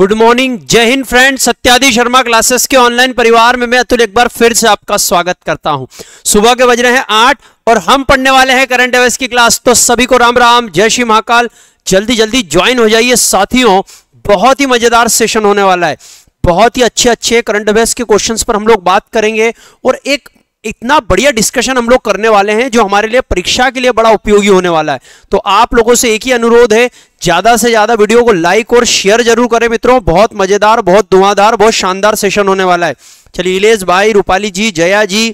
good morning जय हिंद friend Satyadi Sharma classes के ऑनलाइन परिवार में मैं अतुल एक बार फिर से आपका स्वागत करता हूं सुबह के बज रहे हैं आठ और हम पढ़ने वाले हैं करंट अवेयर्स की क्लास तो सभी को राम राम जय श्री महाकाल जल्दी जल्दी ज्वाइन हो जाइए साथियों बहुत ही मजेदार सेशन होने वाला है बहुत ही अच्छे अच्छे करंट अवेयर्स के क्वेश्चन पर हम लोग बात करेंगे और एक इतना बढ़िया डिस्कशन हम लोग करने वाले हैं जो हमारे लिए परीक्षा के लिए बड़ा उपयोगी होने वाला है तो आप लोगों से एक ही अनुरोध है ज़्यादा से ज़्यादा वीडियो को लाइक और शेयर जरूर करें मित्रों बहुत मज़ेदार बहुत धुआंधार बहुत शानदार सेशन होने वाला है चलिए इलेश भाई रूपाली जी जया जी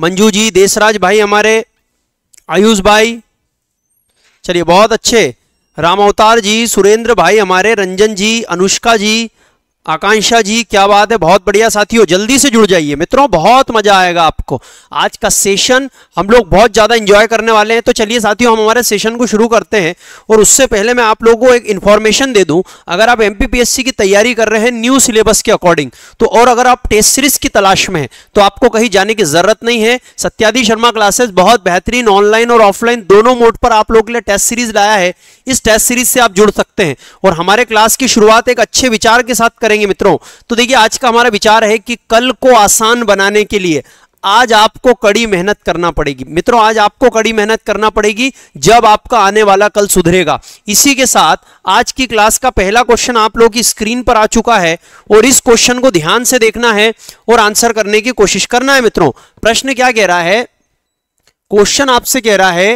मंजू जी देशराज भाई हमारे आयुष भाई चलिए बहुत अच्छे राम अवतार जी सुरेंद्र भाई हमारे रंजन जी अनुष्का जी आकांक्षा जी क्या बात है बहुत बढ़िया साथियों जल्दी से जुड़ जाइए मित्रों बहुत मजा आएगा आपको आज का सेशन हम लोग बहुत ज़्यादा एंजॉय करने वाले हैं तो चलिए साथियों हम हमारे सेशन को शुरू करते हैं और उससे पहले मैं आप लोगों को एक इन्फॉर्मेशन दे दूं अगर आप एमपीपीएससी की तैयारी कर रहे हैं न्यू सिलेबस के अकॉर्डिंग तो और अगर आप टेस्ट सीरीज की तलाश में है तो आपको कहीं जाने की ज़रूरत नहीं है सत्यादी शर्मा क्लासेस बहुत बेहतरीन ऑनलाइन और ऑफलाइन दोनों मोड पर आप लोगों के लिए टेस्ट सीरीज लाया है इस टेस्ट सीरीज से आप जुड़ सकते हैं और हमारे क्लास की शुरुआत एक अच्छे विचार के साथ करेंगे मित्रों तो देखिए आज का हमारा विचार है कि कल को आसान बनाने के लिए आज आपको कड़ी मेहनत करना पड़ेगी मित्रों आज आपको कड़ी मेहनत करना पड़ेगी जब आपका आने वाला कल सुधरेगा इसी के साथ आज की क्लास का पहला क्वेश्चन आप लोगों की स्क्रीन पर आ चुका है और इस क्वेश्चन को ध्यान से देखना है और आंसर करने की कोशिश करना है मित्रों प्रश्न क्या कह रहा है क्वेश्चन आपसे कह रहा है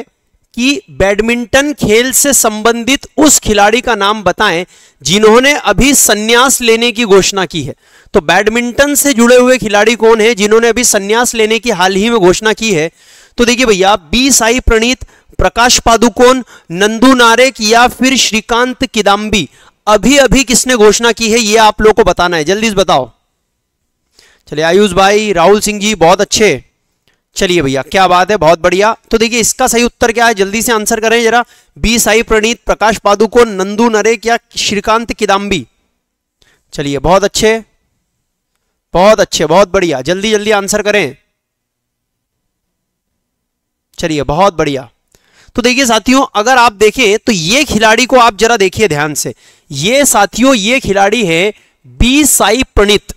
कि बैडमिंटन खेल से संबंधित उस खिलाड़ी का नाम बताएं जिन्होंने अभी संन्यास लेने की घोषणा की है तो बैडमिंटन से जुड़े हुए खिलाड़ी कौन है जिन्होंने अभी सन्यास लेने की हाल ही में घोषणा की है तो देखिए भैया बी साई प्रणीत प्रकाश पादुकोण नंदू नारेक या फिर श्रीकांत किदाम्बी अभी अभी किसने घोषणा की है यह आप लोग को बताना है जल्दी से बताओ चलिए आयुष भाई राहुल सिंह जी बहुत अच्छे चलिए भैया क्या बात है बहुत बढ़िया तो देखिए इसका सही उत्तर क्या है जल्दी से आंसर करें जरा बी साई प्रणीत प्रकाश पादुकोण नंदू नरेक या श्रीकांत किदाम्बी चलिए बहुत अच्छे बहुत अच्छे बहुत बढ़िया जल्दी जल्दी आंसर करें चलिए बहुत बढ़िया तो देखिए साथियों अगर आप देखें तो ये खिलाड़ी को आप जरा देखिए ध्यान से ये साथियों ये खिलाड़ी है बी साई प्रणीत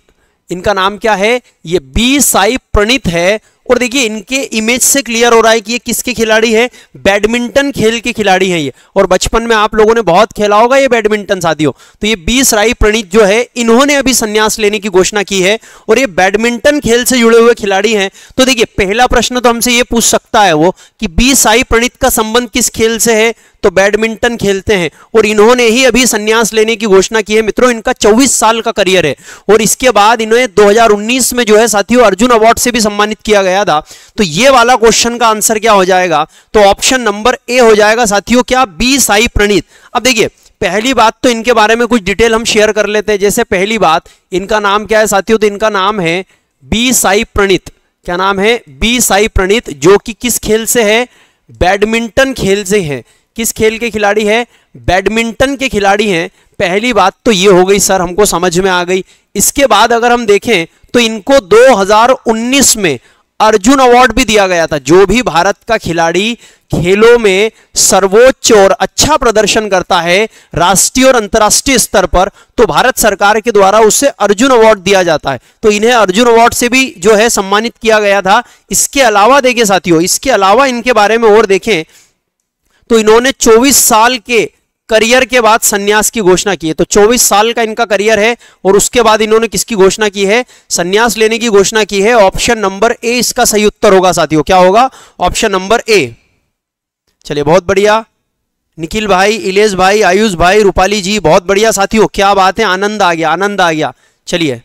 इनका नाम क्या है ये बी साई प्रणीत है और देखिए इनके इमेज से क्लियर हो रहा है कि ये किसके खिलाड़ी है बैडमिंटन खेल के खिलाड़ी हैं ये और बचपन में आप लोगों ने बहुत खेला होगा ये बैडमिंटन साथियों तो ये बीस राय प्रणीत जो है इन्होंने अभी संन्यास लेने की घोषणा की है और ये बैडमिंटन खेल से जुड़े हुए खिलाड़ी हैं तो देखिए पहला प्रश्न तो हमसे ये पूछ सकता है वो कि बी साई प्रणीत का संबंध किस खेल से है तो बैडमिंटन खेलते हैं और इन्होंने ही अभी संन्यास लेने की घोषणा की है मित्रों इनका 24 साल का करियर है और इसके बाद इन्हें 2019 में जो है साथियों अर्जुन अवार्ड से भी सम्मानित किया गया बताया था तो ये वाला क्वेश्चन का आंसर क्या हो जाएगा तो ऑप्शन नंबर ए हो जाएगा साथियों क्या बी साई प्रणीत अब देखिए पहली बात तो इनके बारे में कुछ डिटेल हम शेयर कर लेते हैं जैसे पहली बात इनका नाम क्या है साथियों तो इनका नाम है बी साई प्रणीत क्या नाम है बी साई प्रणीत जो कि किस खेल से है बैडमिंटन खेल से है किस खेल के खिलाड़ी है बैडमिंटन के खिलाड़ी हैं पहली बात तो ये हो गई सर हमको समझ में आ गई इसके बाद अगर हम देखें तो इनको 2019 में अर्जुन अवार्ड भी दिया गया था जो भी भारत का खिलाड़ी खेलों में सर्वोच्च और अच्छा प्रदर्शन करता है राष्ट्रीय और अंतर्राष्ट्रीय स्तर पर तो भारत सरकार के द्वारा उसे अर्जुन अवार्ड दिया जाता है तो इन्हें अर्जुन अवार्ड से भी जो है सम्मानित किया गया था इसके अलावा देखिए साथियों इसके अलावा इनके बारे में और देखें तो इन्होंने 24 साल के करियर के बाद सन्यास की घोषणा की है तो 24 साल का इनका करियर है और उसके बाद इन्होंने किसकी घोषणा की है सन्यास लेने की घोषणा की है ऑप्शन नंबर ए इसका सही उत्तर होगा साथियों क्या होगा ऑप्शन नंबर ए चलिए बहुत बढ़िया निखिल भाई इलेश भाई आयुष भाई रूपाली जी बहुत बढ़िया साथियों क्या बात है आनंद आ गया आनंद आ गया चलिए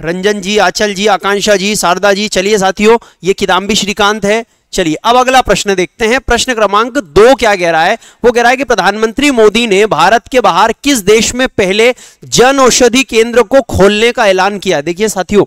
रंजन जी आचल जी आकांक्षा जी शारदा जी चलिए साथियों ये किदाम्बी श्रीकांत है चलिए अब अगला प्रश्न देखते हैं प्रश्न क्रमांक दो क्या कह रहा है वो कह रहा है कि प्रधानमंत्री मोदी ने भारत के बाहर किस देश में पहले जन औषधि केंद्र को खोलने का ऐलान किया देखिए साथियों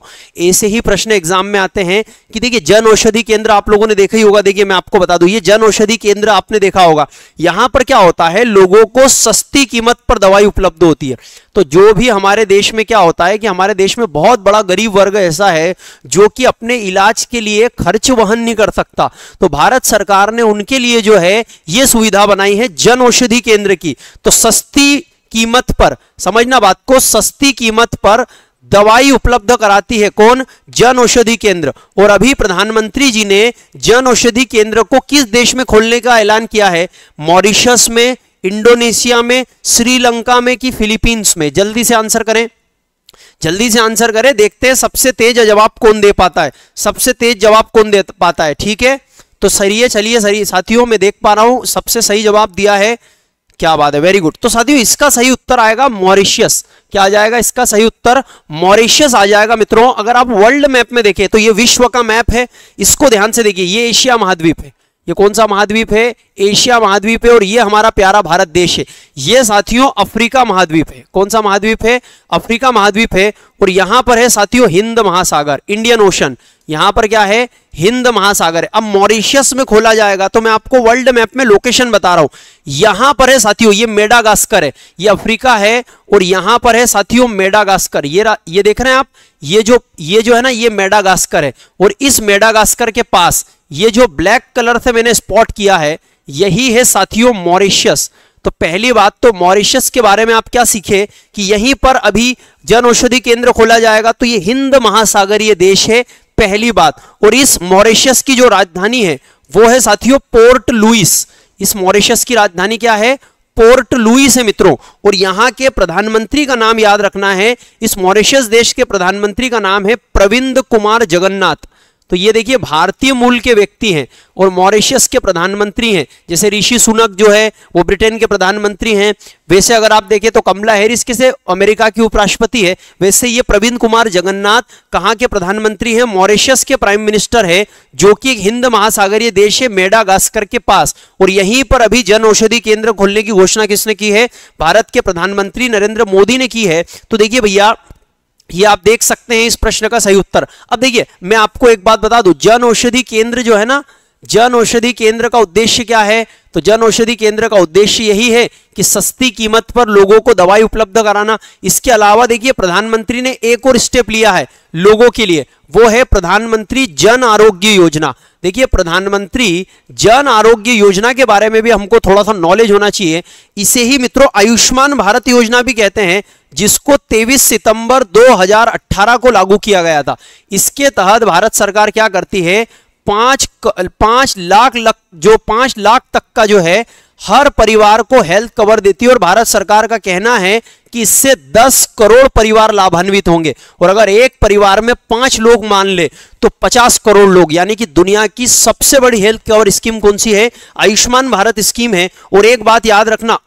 ऐसे ही प्रश्न एग्जाम में आते हैं कि देखिए जन औषधि केंद्र आप लोगों ने देखा ही होगा देखिए मैं आपको बता दू ये जन औषधि केंद्र आपने देखा होगा यहां पर क्या होता है लोगों को सस्ती कीमत पर दवाई उपलब्ध होती है तो जो भी हमारे देश में क्या होता है कि हमारे देश में बहुत बड़ा गरीब वर्ग ऐसा है जो कि अपने इलाज के लिए खर्च वहन नहीं कर सकता तो भारत सरकार ने उनके लिए जो है ये सुविधा बनाई है जन औषधि केंद्र की तो सस्ती कीमत पर समझना बात को सस्ती कीमत पर दवाई उपलब्ध कराती है कौन जन औषधि केंद्र और अभी प्रधानमंत्री जी ने जन औषधि केंद्र को किस देश में खोलने का ऐलान किया है मॉरिशस में इंडोनेशिया में श्रीलंका में कि फिलीपींस में जल्दी से आंसर करें जल्दी से आंसर करें देखते हैं सबसे तेज जवाब कौन दे पाता है सबसे तेज जवाब कौन दे पाता है ठीक है तो सरिये चलिए सही साथियों में देख पा रहा हूं सबसे सही जवाब दिया है क्या बात है वेरी गुड तो साथियों इसका सही उत्तर आएगा मॉरिशियस क्या आ जाएगा इसका सही उत्तर मॉरिशियस आ जाएगा मित्रों अगर आप वर्ल्ड मैप में देखें तो ये विश्व का मैप है इसको ध्यान से देखिए ये एशिया महाद्वीप है ये कौन सा महाद्वीप है एशिया महाद्वीप है और ये हमारा प्यारा भारत देश है ये साथियों अफ्रीका महाद्वीप है कौन सा महाद्वीप है अफ्रीका महाद्वीप है और यहां पर है साथियों हिंद महासागर इंडियन ओशन यहां पर क्या है हिंद महासागर है अब मॉरिशियस में खोला जाएगा तो मैं आपको वर्ल्ड मैप में लोकेशन बता रहा हूं यहां पर है साथियों ये मेडागास्कर है ये अफ्रीका है और यहां पर है साथियों मेडागास्कर ये ये देख रहे हैं आप ये जो ये जो है ना ये मेडागास्कर है और इस मेडागास्कर के पास ये जो ब्लैक कलर से मैंने स्पॉट किया है यही है साथियों मॉरिशियस तो पहली बात तो मॉरिशियस के बारे में आप क्या सीखे कि यहीं पर अभी जन औषधि केंद्र खोला जाएगा तो ये हिंद महासागरीय देश है पहली बात और इस मॉरिशियस की जो राजधानी है वो है साथियों पोर्ट लुइस इस मॉरिशियस की राजधानी क्या है पोर्ट लुइस है मित्रों और यहां के प्रधानमंत्री का नाम याद रखना है इस मॉरिशियस देश के प्रधानमंत्री का नाम है प्रविंद कुमार जगन्नाथ तो ये देखिए भारतीय मूल के व्यक्ति हैं और मॉरिशियस के प्रधानमंत्री हैं जैसे ऋषि सुनक जो है वो ब्रिटेन के प्रधानमंत्री हैं वैसे अगर आप देखें तो कमला हैरिस किसे अमेरिका की उपराष्ट्रपति है वैसे ये प्रवीण कुमार जगन्नाथ कहाँ के प्रधानमंत्री हैं मॉरिशियस के प्राइम मिनिस्टर है जो कि एक हिंद महासागरीय देश है मेडागास्कर के पास और यहीं पर अभी जन औषधि केंद्र खोलने की घोषणा किसने की है भारत के प्रधानमंत्री नरेंद्र मोदी ने की है तो देखिए भैया ये आप देख सकते हैं इस प्रश्न का सही उत्तर अब देखिए मैं आपको एक बात बता दू जन औषधि केंद्र जो है ना जन औषधि केंद्र का उद्देश्य क्या है तो जन औषधि केंद्र का उद्देश्य यही है कि सस्ती कीमत पर लोगों को दवाई उपलब्ध कराना इसके अलावा देखिए प्रधानमंत्री ने एक और स्टेप लिया है लोगों के लिए वो है प्रधानमंत्री जन आरोग्य योजना देखिए प्रधानमंत्री जन आरोग्य योजना के बारे में भी हमको थोड़ा सा नॉलेज होना चाहिए इसे ही मित्रों आयुष्मान भारत योजना भी कहते हैं जिसको 23 सितंबर 2018 को लागू किया गया था इसके तहत भारत सरकार क्या करती है पांच पांच लाख लग, जो पांच लाख तक का जो है हर परिवार को हेल्थ कवर देती है और भारत सरकार का कहना है कि इससे 10 करोड़ परिवार लाभान्वित होंगे और अगर एक परिवार में पांच लोग मान ले तो 50 करोड़ लोग यानी कि दुनिया की सबसे बड़ी हेल्थ कवर स्कीम कौन सी है आयुष्मान भारत स्कीम है और एक बात याद रखना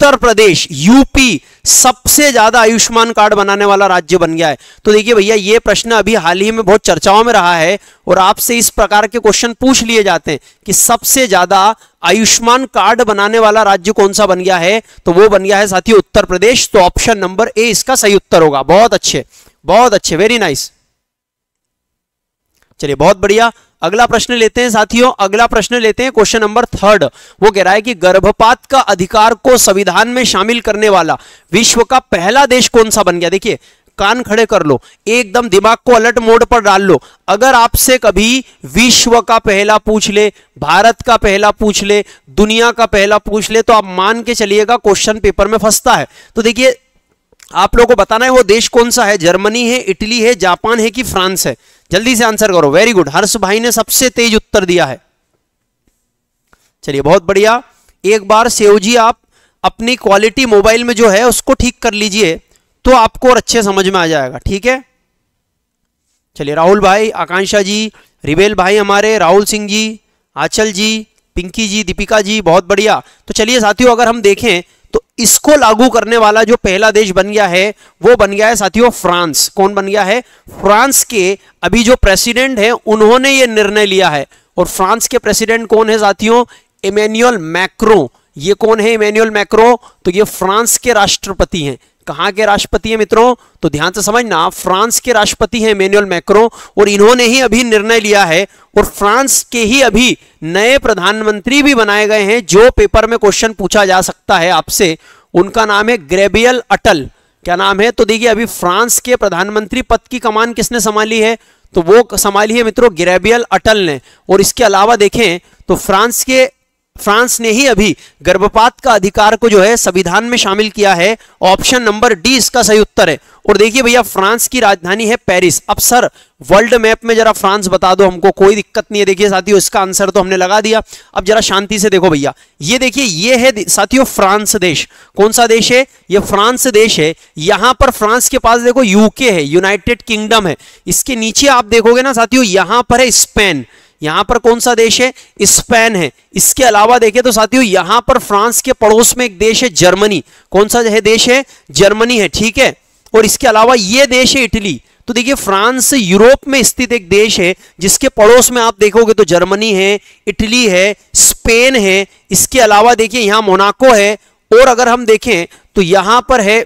उत्तर प्रदेश यूपी सबसे ज्यादा आयुष्मान कार्ड बनाने वाला राज्य बन गया है तो देखिए भैया ये प्रश्न अभी हाल ही में बहुत चर्चाओं में रहा है और आपसे इस प्रकार के क्वेश्चन पूछ लिए जाते हैं कि सबसे ज्यादा आयुष्मान कार्ड बनाने वाला राज्य कौन सा बन गया है तो वो बन गया है साथियों उत्तर प्रदेश तो ऑप्शन नंबर ए इसका सही उत्तर होगा बहुत अच्छे बहुत अच्छे वेरी नाइस चलिए बहुत बढ़िया अगला प्रश्न लेते हैं साथियों अगला प्रश्न लेते हैं क्वेश्चन नंबर थर्ड वो कह रहा है कि गर्भपात का अधिकार को संविधान में शामिल करने वाला विश्व का पहला देश कौन सा बन गया देखिए कान खड़े कर लो एकदम दिमाग को अलर्ट मोड पर डाल लो अगर आपसे कभी विश्व का पहला पूछ ले भारत का पहला पूछ ले दुनिया का पहला पूछ ले तो आप मान के चलिएगा क्वेश्चन पेपर में फंसता है तो देखिए आप लोगों को बताना है वो देश कौन सा है जर्मनी है इटली है जापान है कि फ्रांस है जल्दी से आंसर करो वेरी गुड हर्ष भाई ने सबसे तेज उत्तर दिया है चलिए बहुत बढ़िया एक बार सेव जी आप अपनी क्वालिटी मोबाइल में जो है उसको ठीक कर लीजिए तो आपको और अच्छे समझ में आ जाएगा ठीक है चलिए राहुल भाई आकांक्षा जी रिबेल भाई हमारे राहुल सिंह जी आंचल जी पिंकी जी दीपिका जी बहुत बढ़िया तो चलिए साथियों अगर हम देखें तो इसको लागू करने वाला जो पहला देश बन गया है वो बन गया है साथियों फ्रांस कौन बन गया है फ्रांस के अभी जो प्रेसिडेंट है उन्होंने ये निर्णय लिया है और फ्रांस के प्रेसिडेंट कौन है साथियों इमेन्युअल मैक्रो ये कौन है इमेन्युअल मैक्रो तो ये फ्रांस के राष्ट्रपति हैं कहां के राष्ट्रपति हैं मित्रों तो ध्यान से समझना फ्रांस के राष्ट्रपति हैं मेनुअल मैक्रो और इन्होंने ही अभी निर्णय लिया है और फ्रांस के ही अभी नए प्रधानमंत्री भी बनाए गए हैं जो पेपर में क्वेश्चन पूछा जा सकता है आपसे उनका नाम है ग्रेबियल अटल क्या नाम है तो देखिए अभी फ्रांस के प्रधानमंत्री पद की कमान किसने संभाली है तो वो संभाली है मित्रों ग्रेबियल अटल ने और इसके अलावा देखें तो फ्रांस के फ्रांस ने ही अभी गर्भपात का अधिकार को जो है संविधान में शामिल किया है ऑप्शन नंबर डी इसका सही उत्तर है और देखिए भैया फ्रांस की राजधानी है पेरिस अब सर वर्ल्ड मैप में जरा फ्रांस बता दो हमको कोई दिक्कत नहीं है देखिए साथियों इसका आंसर तो हमने लगा दिया अब जरा शांति से देखो भैया ये देखिए ये है साथियों फ्रांस देश कौन सा देश है ये फ्रांस देश है यहां पर फ्रांस के पास देखो यूके है यूनाइटेड किंगडम है इसके नीचे आप देखोगे ना साथियों यहां पर है स्पेन यहां पर कौन सा देश है स्पेन है इसके अलावा देखिए तो साथियों यहां पर फ्रांस के पड़ोस में एक देश है जर्मनी कौन सा है देश है जर्मनी है ठीक है और इसके अलावा ये देश है इटली तो देखिए फ्रांस यूरोप में स्थित एक देश है जिसके पड़ोस में आप देखोगे तो जर्मनी है इटली है स्पेन है इसके अलावा देखिए यहां मोनाको है और अगर हम देखें तो यहां पर है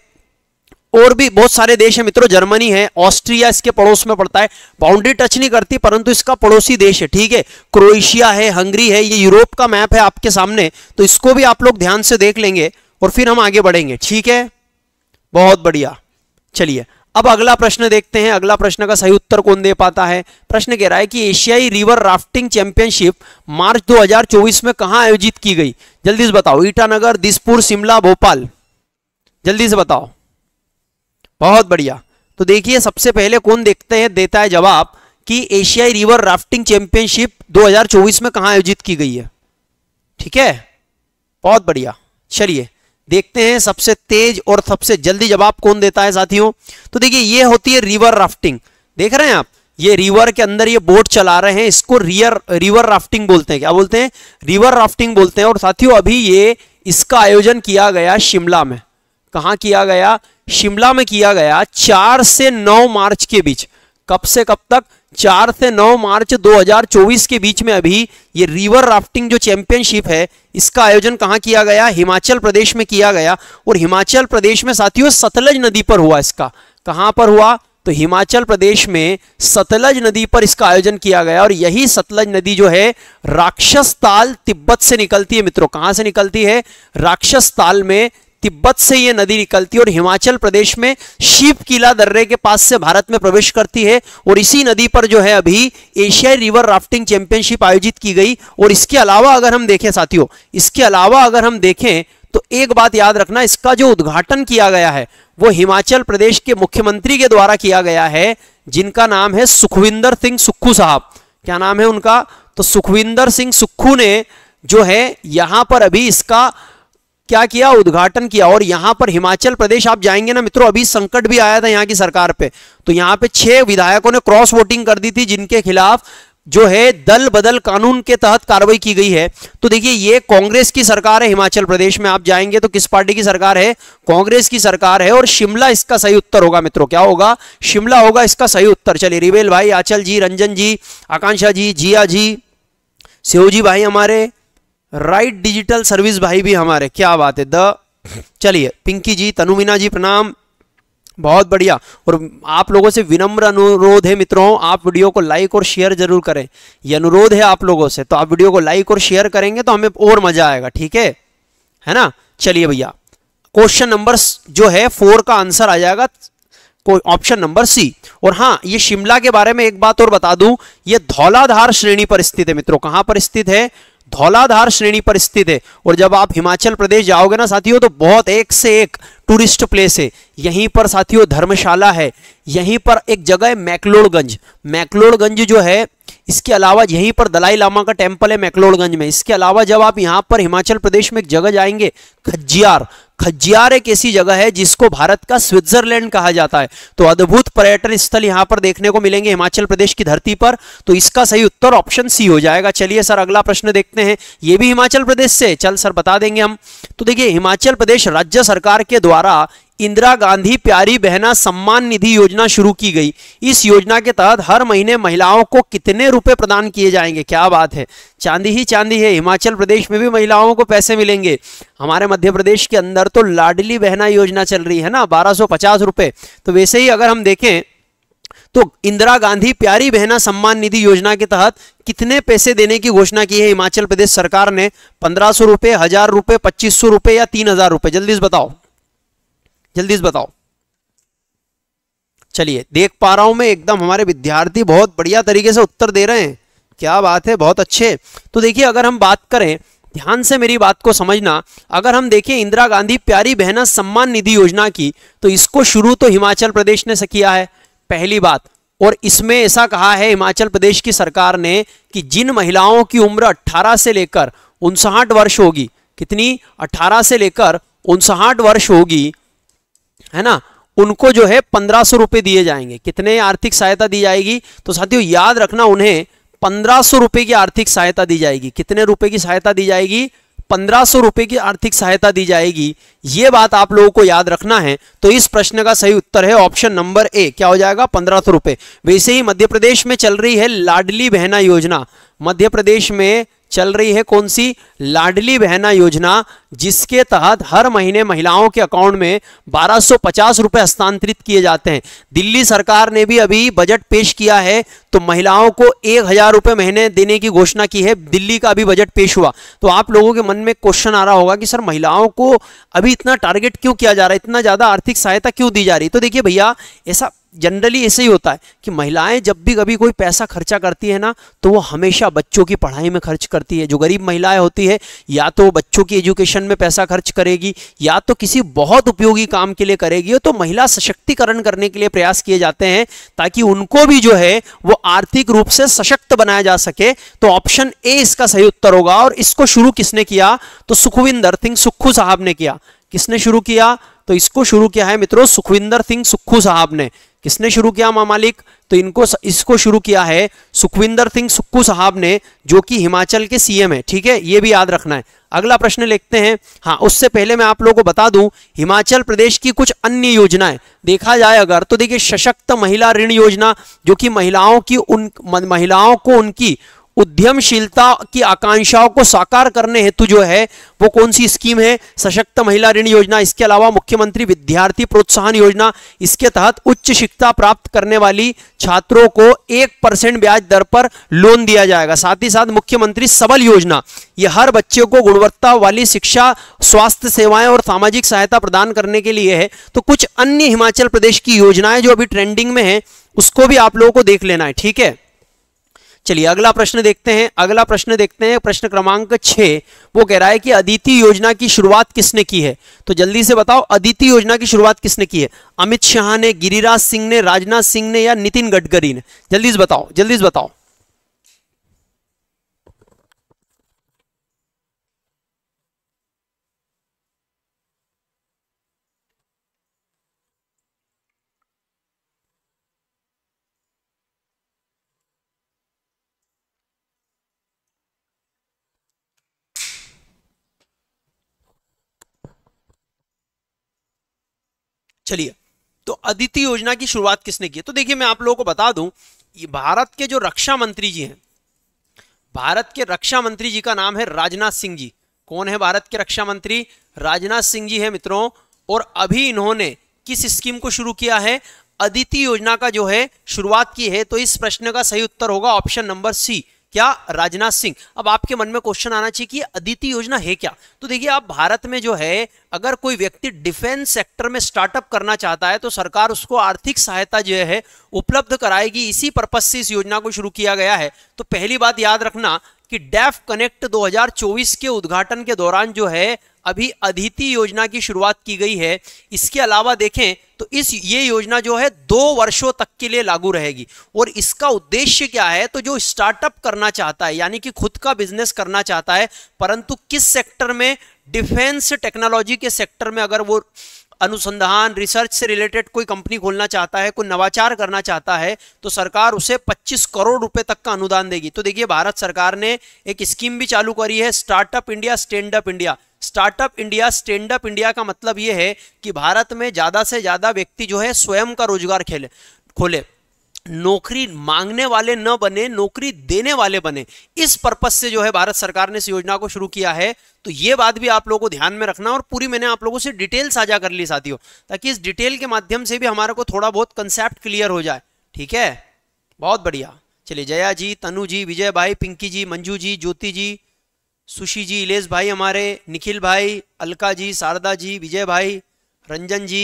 और भी बहुत सारे देश हैं मित्रों जर्मनी है ऑस्ट्रिया इसके पड़ोस में पड़ता है बाउंड्री टच नहीं करती परंतु इसका पड़ोसी देश है ठीक है क्रोएशिया है हंगरी है ये यूरोप का मैप है आपके सामने तो इसको भी आप लोग ध्यान से देख लेंगे और फिर हम आगे बढ़ेंगे ठीक है बहुत बढ़िया चलिए अब अगला प्रश्न देखते हैं अगला प्रश्न का सही उत्तर कौन दे पाता है प्रश्न कह रहा है कि एशियाई रिवर राफ्टिंग चैंपियनशिप मार्च 2024 में कहां आयोजित की गई जल्दी से बताओ ईटानगर दिसपुर शिमला भोपाल जल्दी से बताओ बहुत बढ़िया तो देखिए सबसे पहले कौन देखते हैं देता है जवाब कि एशियाई रिवर राफ्टिंग चैंपियनशिप 2024 में कहा आयोजित की गई है ठीक है बहुत बढ़िया चलिए देखते हैं सबसे तेज और सबसे जल्दी जवाब कौन देता है साथियों तो देखिए ये होती है रिवर राफ्टिंग देख रहे हैं आप ये रिवर के अंदर ये बोट चला रहे हैं इसको रियर रिवर राफ्टिंग बोलते हैं क्या बोलते हैं रिवर राफ्टिंग बोलते हैं और साथियों अभी ये इसका आयोजन किया गया शिमला में कहा किया गया शिमला में किया गया चार से नौ मार्च के बीच कब से कब तक चार से नौ मार्च 2024 के बीच में अभी ये रिवर राफ्टिंग जो चैंपियनशिप है इसका आयोजन कहाँ किया गया हिमाचल प्रदेश में किया गया और हिमाचल प्रदेश में साथियों सतलज नदी पर हुआ इसका कहाँ पर हुआ तो हिमाचल प्रदेश में सतलज नदी पर इसका आयोजन किया गया और यही सतलज नदी जो है राक्षस ताल तिब्बत से निकलती है मित्रों कहां से निकलती है राक्षस ताल में तिब्बत से ये नदी निकलती है और हिमाचल प्रदेश में शिव किला दर्रे के पास से भारत में प्रवेश करती है और इसी नदी पर जो है अभी एशियाई रिवर राफ्टिंग चैंपियनशिप आयोजित की गई और इसके अलावा अगर हम देखें साथियों इसके अलावा अगर हम देखें तो एक बात याद रखना इसका जो उद्घाटन किया गया है वो हिमाचल प्रदेश के मुख्यमंत्री के द्वारा किया गया है जिनका नाम है सुखविंदर सिंह सुक्खू साहब क्या नाम है उनका तो सुखविंदर सिंह सुक्खू ने जो है यहां पर अभी इसका क्या किया उद्घाटन किया और यहां पर हिमाचल प्रदेश आप जाएंगे ना मित्रों अभी संकट भी आया था यहाँ की सरकार पे तो यहाँ पे छह विधायकों ने क्रॉस वोटिंग कर दी थी जिनके खिलाफ जो है दल बदल कानून के तहत कार्रवाई की गई है तो देखिए ये कांग्रेस की सरकार है हिमाचल प्रदेश में आप जाएंगे तो किस पार्टी की सरकार है कांग्रेस की सरकार है और शिमला इसका सही उत्तर होगा मित्रों क्या होगा शिमला होगा इसका सही उत्तर चलिए रिवेल भाई आचल जी रंजन जी आकांक्षा जी जिया जी सेव जी भाई हमारे राइट डिजिटल सर्विस भाई भी हमारे क्या बात है द चलिए पिंकी जी तनु जी प्रणाम बहुत बढ़िया और आप लोगों से विनम्र अनुरोध है मित्रों आप वीडियो को लाइक और शेयर जरूर करें ये अनुरोध है आप लोगों से तो आप वीडियो को लाइक और शेयर करेंगे तो हमें और मजा आएगा ठीक है है ना चलिए भैया क्वेश्चन नंबर जो है फोर का आंसर आ जाएगा ऑप्शन नंबर सी और हाँ ये शिमला के बारे में एक बात और बता दूं ये धौलाधार श्रेणी पर स्थित है मित्रों कहां पर स्थित है धौलाधार श्रेणी पर स्थित है और जब आप हिमाचल प्रदेश जाओगे ना साथियों तो बहुत एक से एक टूरिस्ट प्लेस है यहीं पर साथियों धर्मशाला है यहीं पर एक जगह है मैकलोड़गंज मैकलोड़गंज जो है इसके अलावा यहीं पर दलाई लामा का टेम्पल है मैकलोड़गंज में इसके अलावा जब आप यहाँ पर हिमाचल प्रदेश में एक जगह जाएंगे खज्जियार खजियार एक ऐसी जगह है जिसको भारत का स्विट्जरलैंड कहा जाता है तो अद्भुत पर्यटन स्थल यहां पर देखने को मिलेंगे हिमाचल प्रदेश की धरती पर तो इसका सही उत्तर ऑप्शन सी हो जाएगा चलिए सर अगला प्रश्न देखते हैं ये भी हिमाचल प्रदेश से चल सर बता देंगे हम तो देखिए हिमाचल प्रदेश राज्य सरकार के द्वारा इंदिरा गांधी प्यारी बहना सम्मान निधि योजना शुरू की गई इस योजना के तहत हर महीने महिलाओं को कितने रुपए प्रदान किए जाएंगे क्या बात है चांदी ही चांदी है हिमाचल प्रदेश में भी महिलाओं को पैसे मिलेंगे हमारे मध्य प्रदेश के अंदर तो लाडली बहना योजना चल रही है ना बारह सौ तो वैसे ही अगर हम देखें तो इंदिरा गांधी प्यारी बहना सम्मान निधि योजना के तहत कितने पैसे देने की घोषणा की है हिमाचल प्रदेश सरकार ने पंद्रह सौ रुपये हजार रुपये पच्चीस सौ रुपये या तीन हजार रुपये जल्दी से बताओ जल्दी से बताओ चलिए देख पा रहा हूं मैं एकदम हमारे विद्यार्थी बहुत बढ़िया तरीके से उत्तर दे रहे हैं क्या बात है बहुत अच्छे तो देखिए अगर हम बात करें ध्यान से मेरी बात को समझना अगर हम देखें इंदिरा गांधी प्यारी बहना सम्मान निधि योजना की तो इसको शुरू तो हिमाचल प्रदेश ने से किया है पहली बात और इसमें ऐसा कहा है हिमाचल प्रदेश की सरकार ने कि जिन महिलाओं की उम्र 18 से लेकर उनसाहठ वर्ष होगी कितनी 18 से लेकर उनसाहठ वर्ष होगी है ना उनको जो है पंद्रह सौ रुपए दिए जाएंगे कितने आर्थिक सहायता दी जाएगी तो साथियों याद रखना उन्हें पंद्रह सौ रुपये की आर्थिक सहायता दी जाएगी कितने रुपए की सहायता दी जाएगी पंद्रह सौ रुपये की आर्थिक सहायता दी जाएगी ये बात आप लोगों को याद रखना है तो इस प्रश्न का सही उत्तर है ऑप्शन नंबर ए क्या हो जाएगा पंद्रह सौ रुपये वैसे ही मध्य प्रदेश में चल रही है लाडली बहना योजना मध्य प्रदेश में चल रही है कौन सी लाडली बहना योजना जिसके तहत हर महीने महिलाओं के अकाउंट में बारह रुपए हस्तांतरित किए जाते हैं दिल्ली सरकार ने भी अभी बजट पेश किया है तो महिलाओं को एक हजार रुपये महीने देने की घोषणा की है दिल्ली का अभी बजट पेश हुआ तो आप लोगों के मन में क्वेश्चन आ रहा होगा कि सर महिलाओं को अभी इतना टारगेट क्यों किया जा रहा है इतना ज़्यादा आर्थिक सहायता क्यों दी जा रही तो देखिए भैया ऐसा जनरली ऐसे ही होता है कि महिलाएं जब भी कभी कोई पैसा खर्चा करती है ना तो वो हमेशा बच्चों की पढ़ाई में खर्च करती है जो गरीब महिलाएं होती है या तो बच्चों की एजुकेशन में पैसा खर्च करेगी या तो किसी बहुत उपयोगी काम के लिए करेगी तो महिला सशक्तिकरण करने के लिए प्रयास किए जाते हैं ताकि उनको भी जो है वो आर्थिक रूप से सशक्त बनाया जा सके तो ऑप्शन ए इसका सही उत्तर होगा और इसको शुरू किसने किया तो सुखविंदर सिंह सुक्खू साहब ने किया किसने शुरू किया तो इसको शुरू किया है मित्रों सुखविंदर सिंह सुक्खू साहब ने किसने शुरू किया मामालिक तो इनको इसको शुरू किया है सुखविंदर सिंह सुक्कू साहब ने जो कि हिमाचल के सीएम है ठीक है ये भी याद रखना है अगला प्रश्न लिखते हैं हाँ उससे पहले मैं आप लोगों को बता दूं हिमाचल प्रदेश की कुछ अन्य योजनाएं देखा जाए अगर तो देखिए सशक्त महिला ऋण योजना जो कि महिलाओं की उन महिलाओं को उनकी उद्यमशीलता की आकांक्षाओं को साकार करने हेतु जो है वो कौन सी स्कीम है सशक्त महिला ऋण योजना इसके अलावा मुख्यमंत्री विद्यार्थी प्रोत्साहन योजना इसके तहत उच्च शिक्षा प्राप्त करने वाली छात्रों को एक परसेंट ब्याज दर पर लोन दिया जाएगा साथ ही साथ मुख्यमंत्री सबल योजना ये हर बच्चे को गुणवत्ता वाली शिक्षा स्वास्थ्य सेवाएं और सामाजिक सहायता प्रदान करने के लिए है तो कुछ अन्य हिमाचल प्रदेश की योजनाएं जो अभी ट्रेंडिंग में है उसको भी आप लोगों को देख लेना है ठीक है चलिए अगला प्रश्न देखते हैं अगला प्रश्न देखते हैं प्रश्न क्रमांक छः वो कह रहा है कि अदिति योजना की शुरुआत किसने की है तो जल्दी से बताओ अदिति योजना की शुरुआत किसने की है अमित शाह ने गिरिराज सिंह ने राजनाथ सिंह ने या नितिन गडकरी ने जल्दी से बताओ जल्दी से बताओ चलिए तो अदिति योजना की शुरुआत किसने की तो देखिए मैं आप लोगों को बता दूं ये भारत के जो रक्षा मंत्री जी हैं भारत के रक्षा मंत्री जी का नाम है राजनाथ सिंह जी कौन है भारत के रक्षा मंत्री राजनाथ सिंह जी है मित्रों और अभी इन्होंने किस स्कीम को शुरू किया है अदिति योजना का जो है शुरुआत की है तो इस प्रश्न का सही उत्तर होगा ऑप्शन नंबर सी क्या राजनाथ सिंह अब आपके मन में क्वेश्चन आना चाहिए कि अदिति योजना है क्या तो देखिए आप भारत में जो है अगर कोई व्यक्ति डिफेंस सेक्टर में स्टार्टअप करना चाहता है तो सरकार उसको आर्थिक सहायता जो है उपलब्ध कराएगी इसी पर्पज से इस योजना को शुरू किया गया है तो पहली बात याद रखना कि डेफ कनेक्ट 2024 के उद्घाटन के दौरान जो है अभी अधिति योजना की शुरुआत की गई है इसके अलावा देखें तो इस ये योजना जो है दो वर्षों तक के लिए लागू रहेगी और इसका उद्देश्य क्या है तो जो स्टार्टअप करना चाहता है यानी कि खुद का बिजनेस करना चाहता है परंतु किस सेक्टर में डिफेंस टेक्नोलॉजी के सेक्टर में अगर वो अनुसंधान रिसर्च से रिलेटेड कोई कंपनी खोलना चाहता है कोई नवाचार करना चाहता है तो सरकार उसे 25 करोड़ रुपए तक का अनुदान देगी तो देखिए भारत सरकार ने एक स्कीम भी चालू करी है startup India stand up India startup India stand up India का मतलब ये है कि भारत में ज़्यादा से ज़्यादा व्यक्ति जो है स्वयं का रोजगार खेले खोले नौकरी मांगने वाले न बने नौकरी देने वाले बने इस पर्पज से जो है भारत सरकार ने इस योजना को शुरू किया है तो ये बात भी आप लोगों को ध्यान में रखना और पूरी मैंने आप लोगों से डिटेल साझा कर ली साथियों ताकि इस डिटेल के माध्यम से भी हमारे को थोड़ा बहुत कंसेप्ट क्लियर हो जाए ठीक है बहुत बढ़िया चलिए जया जी तनु जी विजय भाई पिंकी जी मंजू जी ज्योति जी सुशी जी इलेश भाई हमारे निखिल भाई अलका जी शारदा जी विजय भाई रंजन जी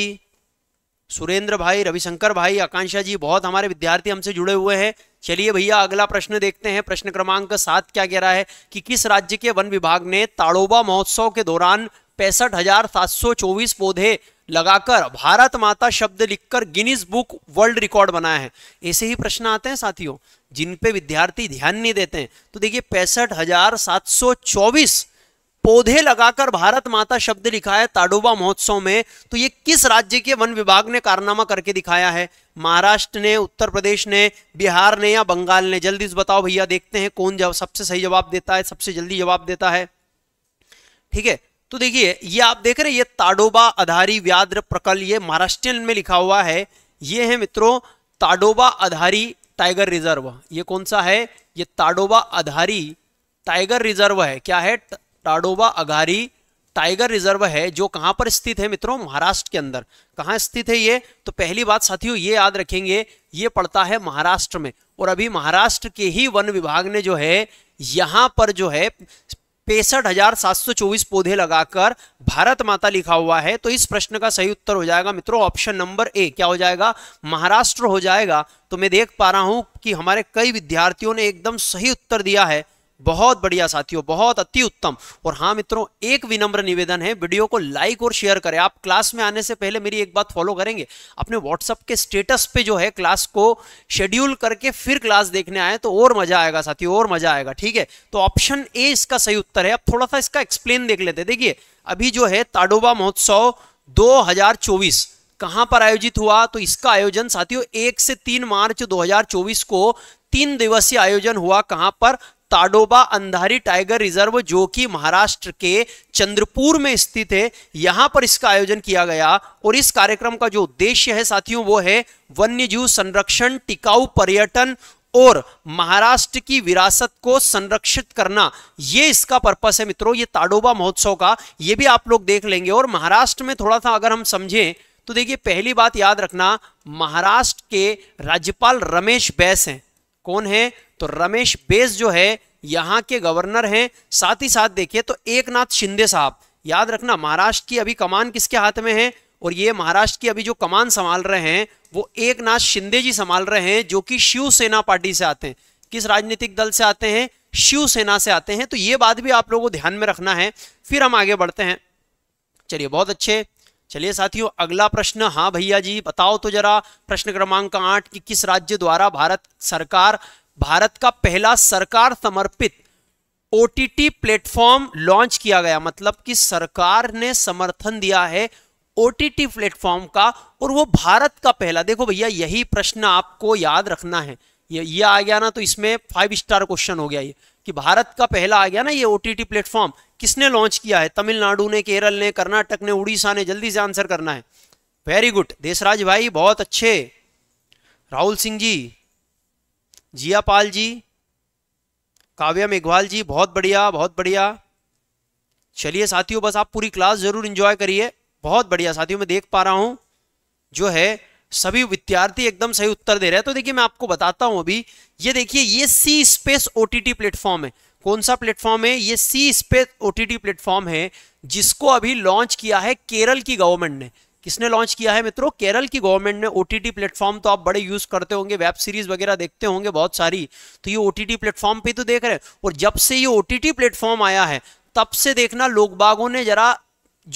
सुरेंद्र भाई रविशंकर भाई आकांक्षा जी बहुत हमारे विद्यार्थी हमसे जुड़े हुए हैं चलिए भैया अगला प्रश्न देखते हैं प्रश्न क्रमांक सात क्या कह रहा है कि किस राज्य के वन विभाग ने ताड़ोबा महोत्सव के दौरान पैंसठ हजार सात सौ चौबीस पौधे लगाकर भारत माता शब्द लिखकर गिनीज बुक वर्ल्ड रिकॉर्ड बनाया है ऐसे ही प्रश्न आते हैं साथियों जिन पे विद्यार्थी ध्यान नहीं देते हैं तो देखिए पैंसठ हजार सात सौ चौबीस पौधे लगाकर भारत माता शब्द लिखा है ताडोबा महोत्सव में तो ये किस राज्य के वन विभाग ने कारनामा करके दिखाया है महाराष्ट्र ने उत्तर प्रदेश ने बिहार ने या बंगाल ने जल्दी से बताओ भैया देखते हैं कौन जब सबसे सही जवाब देता है सबसे जल्दी जवाब देता है ठीक है तो देखिए ये आप देख रहे हैं ये ताडोबा आधारी व्याद्र प्रकल ये महाराष्ट्र में लिखा हुआ है ये है मित्रों ताडोबा आधारी टाइगर रिजर्व ये कौन सा है ये ताडोबा आधारी टाइगर रिजर्व है क्या है ताडोबा आधारी टाइगर रिजर्व है जो कहां पर स्थित है मित्रों महाराष्ट्र के अंदर कहां स्थित है ये तो पहली बात साथियों ये याद रखेंगे ये पड़ता है महाराष्ट्र में और अभी महाराष्ट्र के ही वन विभाग ने जो है यहां पर जो है पैंसठ हजार सात सौ चौबीस पौधे लगाकर भारत माता लिखा हुआ है तो इस प्रश्न का सही उत्तर हो जाएगा मित्रों ऑप्शन नंबर ए क्या हो जाएगा महाराष्ट्र हो जाएगा तो मैं देख पा रहा हूं कि हमारे कई विद्यार्थियों ने एकदम सही उत्तर दिया है बहुत बढ़िया साथियों बहुत अति उत्तम और हाँ मित्रों एक विनम्र निवेदन है वीडियो को लाइक और शेयर करें आप क्लास में आने से पहले मेरी एक बात फॉलो करेंगे अपने व्हाट्सअप के स्टेटस पे जो है क्लास को शेड्यूल करके फिर क्लास देखने आए तो और मजा आएगा साथियों और मजा आएगा ठीक है तो ऑप्शन ए इसका सही उत्तर है अब थोड़ा सा इसका एक्सप्लेन देख लेते देखिए अभी जो है ताडोबा महोत्सव दो कहां पर आयोजित हुआ तो इसका आयोजन साथियों एक से तीन मार्च 2024 को तीन दिवसीय आयोजन हुआ कहां पर ताडोबा अंधारी टाइगर रिजर्व जो कि महाराष्ट्र के चंद्रपुर में स्थित है यहां पर इसका आयोजन किया गया और इस कार्यक्रम का जो उद्देश्य है साथियों वो है वन्य जीव संरक्षण टिकाऊ पर्यटन और महाराष्ट्र की विरासत को संरक्षित करना यह इसका पर्पस है मित्रों ये ताडोबा महोत्सव का यह भी आप लोग देख लेंगे और महाराष्ट्र में थोड़ा सा अगर हम समझें तो देखिए पहली बात याद रखना महाराष्ट्र के राज्यपाल रमेश बैस हैं कौन है तो रमेश बेस जो है यहाँ के गवर्नर हैं साथ ही साथ देखिए तो एक नाथ शिंदे साहब याद रखना महाराष्ट्र की अभी कमान किसके हाथ में है और ये महाराष्ट्र की अभी जो कमान संभाल रहे हैं वो एक नाथ शिंदे जी संभाल रहे हैं जो कि शिवसेना पार्टी से आते हैं किस राजनीतिक दल से आते हैं शिवसेना से आते हैं तो ये बात भी आप लोगों को ध्यान में रखना है फिर हम आगे बढ़ते हैं चलिए बहुत अच्छे चलिए साथियों अगला प्रश्न हाँ भैया जी बताओ तो जरा प्रश्न क्रमांक आठ कि किस राज्य द्वारा भारत सरकार भारत का पहला सरकार समर्पित ओटीटी प्लेटफॉर्म लॉन्च किया गया मतलब कि सरकार ने समर्थन दिया है ओटीटी प्लेटफॉर्म का और वो भारत का पहला देखो भैया यही प्रश्न आपको याद रखना है ये ये आ गया ना तो इसमें फाइव स्टार क्वेश्चन हो गया ये कि भारत का पहला आ गया ना ये ओटीटी प्लेटफॉर्म किसने लॉन्च किया है तमिलनाडु ने केरल ने कर्नाटक ने उड़ीसा ने जल्दी से आंसर करना है वेरी गुड देशराज भाई बहुत अच्छे राहुल सिंह जी जिया पाल जी काव्या मेघवाल जी बहुत बढ़िया बहुत बढ़िया चलिए साथियों बस आप पूरी क्लास जरूर इंजॉय करिए बहुत बढ़िया साथियों मैं देख पा रहा हूं जो है सभी विद्यार्थी एकदम सही उत्तर दे रहे हैं तो देखिए मैं आपको बताता हूं अभी ये देखिए ये सी स्पेस ओटीटी प्लेटफॉर्म है कौन सा प्लेटफॉर्म है ये सी स्पेस ओटीटी प्लेटफॉर्म है जिसको अभी लॉन्च किया है केरल की गवर्नमेंट ने किसने लॉन्च किया है मित्रों केरल की गवर्नमेंट ने ओटीटी प्लेटफॉर्म तो आप बड़े यूज करते होंगे वेब सीरीज वगैरह देखते होंगे बहुत सारी तो ये ओटीटी प्लेटफॉर्म पे तो देख रहे हैं और जब से ये ओटीटी प्लेटफॉर्म आया है तब से देखना लोग बागों ने जरा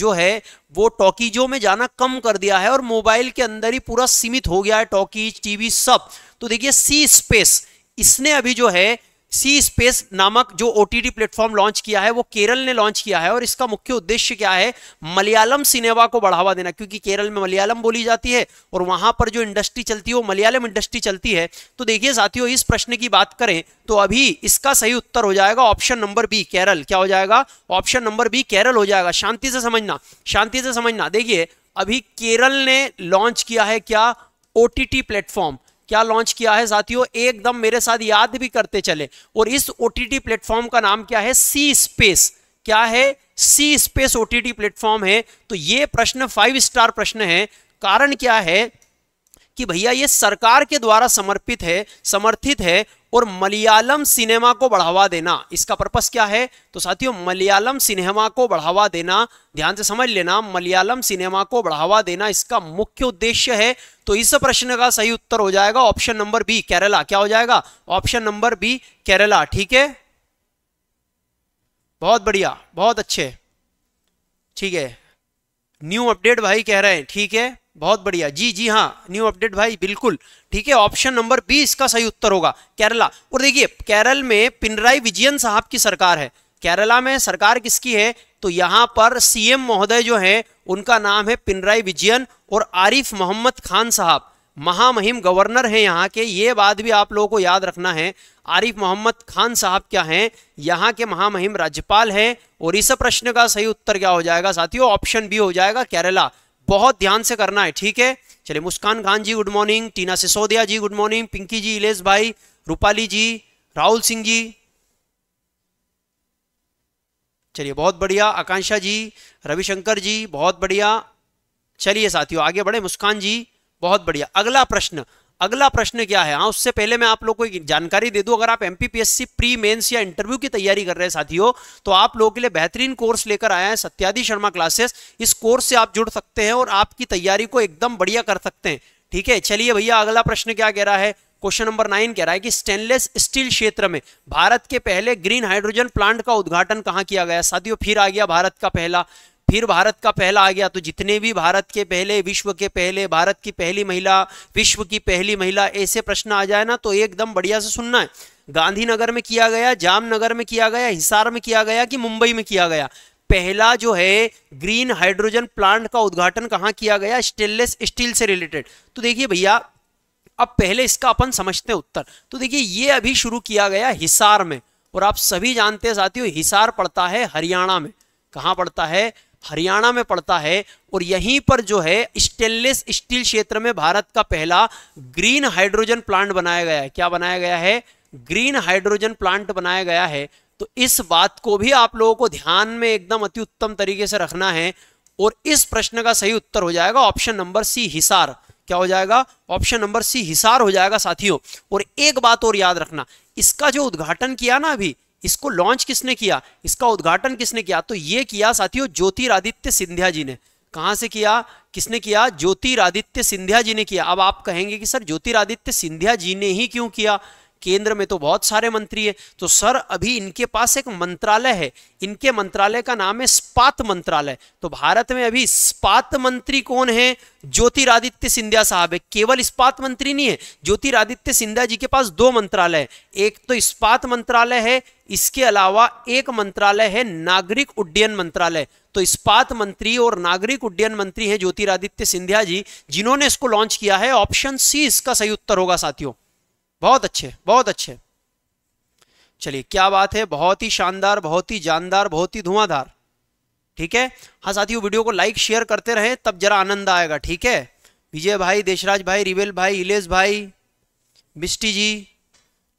जो है वो टॉकीजों में जाना कम कर दिया है और मोबाइल के अंदर ही पूरा सीमित हो गया है टॉकीज टीवी सब तो देखिए सी स्पेस इसने अभी जो है सी स्पेस नामक जो ओ टी प्लेटफॉर्म लॉन्च किया है वो केरल ने लॉन्च किया है और इसका मुख्य उद्देश्य क्या है मलयालम सिनेमा को बढ़ावा देना क्योंकि केरल में मलयालम बोली जाती है और वहां पर जो इंडस्ट्री चलती है वो मलयालम इंडस्ट्री चलती है तो देखिए साथियों इस प्रश्न की बात करें तो अभी इसका सही उत्तर हो जाएगा ऑप्शन नंबर बी केरल क्या हो जाएगा ऑप्शन नंबर बी केरल हो जाएगा शांति से समझना शांति से समझना देखिए अभी केरल ने लॉन्च किया है क्या ओ टी प्लेटफॉर्म क्या लॉन्च किया है साथियों एकदम मेरे साथ याद भी करते चले और इस ओटीटी प्लेटफॉर्म का नाम क्या है सी स्पेस क्या है सी स्पेस ओटीटी प्लेटफॉर्म है तो ये प्रश्न फाइव स्टार प्रश्न है कारण क्या है कि भैया ये सरकार के द्वारा समर्पित है समर्थित है और मलयालम सिनेमा को बढ़ावा देना इसका पर्पस क्या है तो साथियों मलयालम सिनेमा को बढ़ावा देना ध्यान से समझ लेना मलयालम सिनेमा को बढ़ावा देना इसका मुख्य उद्देश्य है तो इस प्रश्न का सही उत्तर हो जाएगा ऑप्शन नंबर बी केरला क्या हो जाएगा ऑप्शन नंबर बी केरला ठीक है बहुत बढ़िया बहुत अच्छे ठीक है न्यू अपडेट भाई कह रहे हैं ठीक है बहुत बढ़िया जी जी हाँ न्यू अपडेट भाई बिल्कुल ठीक है ऑप्शन नंबर बी इसका सही उत्तर होगा केरला और देखिए केरल में पिनराई विजयन साहब की सरकार है केरला में सरकार किसकी है तो यहाँ पर सीएम महोदय जो है उनका नाम है पिनराई विजयन और आरिफ मोहम्मद खान साहब महामहिम गवर्नर हैं यहाँ के ये बात भी आप लोगों को याद रखना है आरिफ मोहम्मद खान साहब क्या हैं यहाँ के महामहिम राज्यपाल हैं और इस प्रश्न का सही उत्तर क्या हो जाएगा साथियों ऑप्शन बी हो जाएगा केरला बहुत ध्यान से करना है ठीक है चलिए Muskan Khan ji good morning Tina Sisodia ji good morning Pinki ji Ilesh भाई रूपाली जी राहुल सिंह जी चलिए बहुत बढ़िया आकांक्षा जी रविशंकर जी बहुत बढ़िया चलिए साथियों आगे बढ़े मुस्कान जी बहुत बढ़िया अगला प्रश्न अगला प्रश्न क्या है हाँ उससे पहले मैं आप लोग को जानकारी दे दूं अगर आप एमपीपीएससी प्री मेंस या इंटरव्यू की तैयारी कर रहे हैं साथियों तो आप लोगों के लिए बेहतरीन कोर्स लेकर आया है सत्यादि शर्मा क्लासेस इस कोर्स से आप जुड़ सकते हैं और आपकी तैयारी को एकदम बढ़िया कर सकते हैं ठीक है चलिए भैया अगला प्रश्न क्या कह रहा है क्वेश्चन नंबर नाइन कह रहा है कि स्टेनलेस स्टील क्षेत्र में भारत के पहले ग्रीन हाइड्रोजन प्लांट का उद्घाटन कहां किया गया साथियों फिर आ गया भारत का पहला फिर भारत का पहला आ गया तो जितने भी भारत के पहले विश्व के पहले भारत की पहली महिला विश्व की पहली महिला ऐसे प्रश्न आ जाए ना तो एकदम बढ़िया से सुनना है गांधीनगर में किया गया जामनगर में किया गया हिसार में किया गया कि मुंबई में किया गया पहला जो है ग्रीन हाइड्रोजन प्लांट का उद्घाटन कहाँ किया गया स्टेनलेस स्टील से रिलेटेड तो देखिए भैया अब पहले इसका अपन समझते हैं उत्तर तो देखिए ये अभी शुरू किया गया हिसार में और आप सभी जानते हैं साथियों हिसार पड़ता है हरियाणा में कहाँ पड़ता है हरियाणा में पड़ता है और यहीं पर जो है स्टेनलेस स्टील क्षेत्र में भारत का पहला ग्रीन हाइड्रोजन प्लांट बनाया गया है क्या बनाया गया है ग्रीन हाइड्रोजन प्लांट बनाया गया है तो इस बात को भी आप लोगों को ध्यान में एकदम अति उत्तम तरीके से रखना है और इस प्रश्न का सही उत्तर हो जाएगा ऑप्शन नंबर सी हिसार क्या हो जाएगा ऑप्शन नंबर सी हिसार हो जाएगा साथियों और एक बात और याद रखना इसका जो उद्घाटन किया ना अभी इसको लॉन्च किसने किया इसका उद्घाटन किसने किया तो ये किया साथियों ज्योतिरादित्य सिंधिया जी ने कहा से किया किसने किया ज्योतिरादित्य सिंधिया जी ने किया अब आप कहेंगे कि सर ज्योतिरादित्य सिंधिया जी ने ही क्यों किया केंद्र में तो बहुत सारे मंत्री हैं तो सर अभी इनके पास एक मंत्रालय है इनके मंत्रालय का नाम है स्पात मंत्रालय तो भारत में अभी स्पात मंत्री कौन है ज्योतिरादित्य सिंधिया साहब है केवल इस्पात मंत्री नहीं है ज्योतिरादित्य सिंधिया जी के पास दो मंत्रालय है एक तो इस्पात मंत्रालय है इसके अलावा एक मंत्रालय है नागरिक उड्डयन मंत्रालय तो इस्पात मंत्री और नागरिक उड्डयन मंत्री है ज्योतिरादित्य सिंधिया जी जिन्होंने इसको लॉन्च किया है ऑप्शन सी इसका सही उत्तर होगा साथियों बहुत अच्छे बहुत अच्छे चलिए क्या बात है बहुत ही शानदार बहुत ही जानदार बहुत ही धुआंधार ठीक है हाँ साथियों वीडियो को लाइक शेयर करते रहें तब जरा आनंद आएगा ठीक है विजय भाई देशराज भाई रिवेल भाई इलेश भाई मिस्टी जी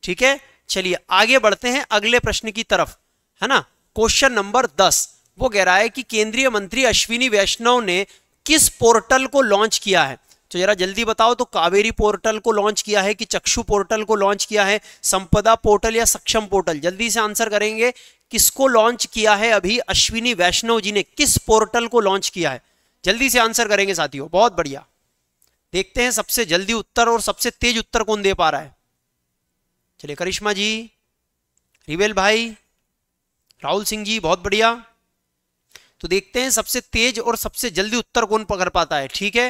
ठीक है चलिए आगे बढ़ते हैं अगले प्रश्न की तरफ है ना क्वेश्चन नंबर दस वो कह रहा है कि केंद्रीय मंत्री अश्विनी वैष्णव ने किस पोर्टल को लॉन्च किया है तो जरा जल्दी बताओ तो कावेरी पोर्टल को लॉन्च किया है कि चक्षु पोर्टल को लॉन्च किया है संपदा पोर्टल या सक्षम पोर्टल जल्दी से आंसर करेंगे किसको लॉन्च किया है अभी अश्विनी वैष्णव जी ने किस पोर्टल को लॉन्च किया है जल्दी से आंसर करेंगे साथियों बहुत बढ़िया देखते हैं सबसे जल्दी उत्तर और सबसे तेज उत्तर कौन दे पा रहा है चलिए करिश्मा जी रिवेल भाई राहुल सिंह जी बहुत बढ़िया तो देखते हैं सबसे तेज और सबसे जल्दी उत्तर कौन पकड़ पाता है ठीक है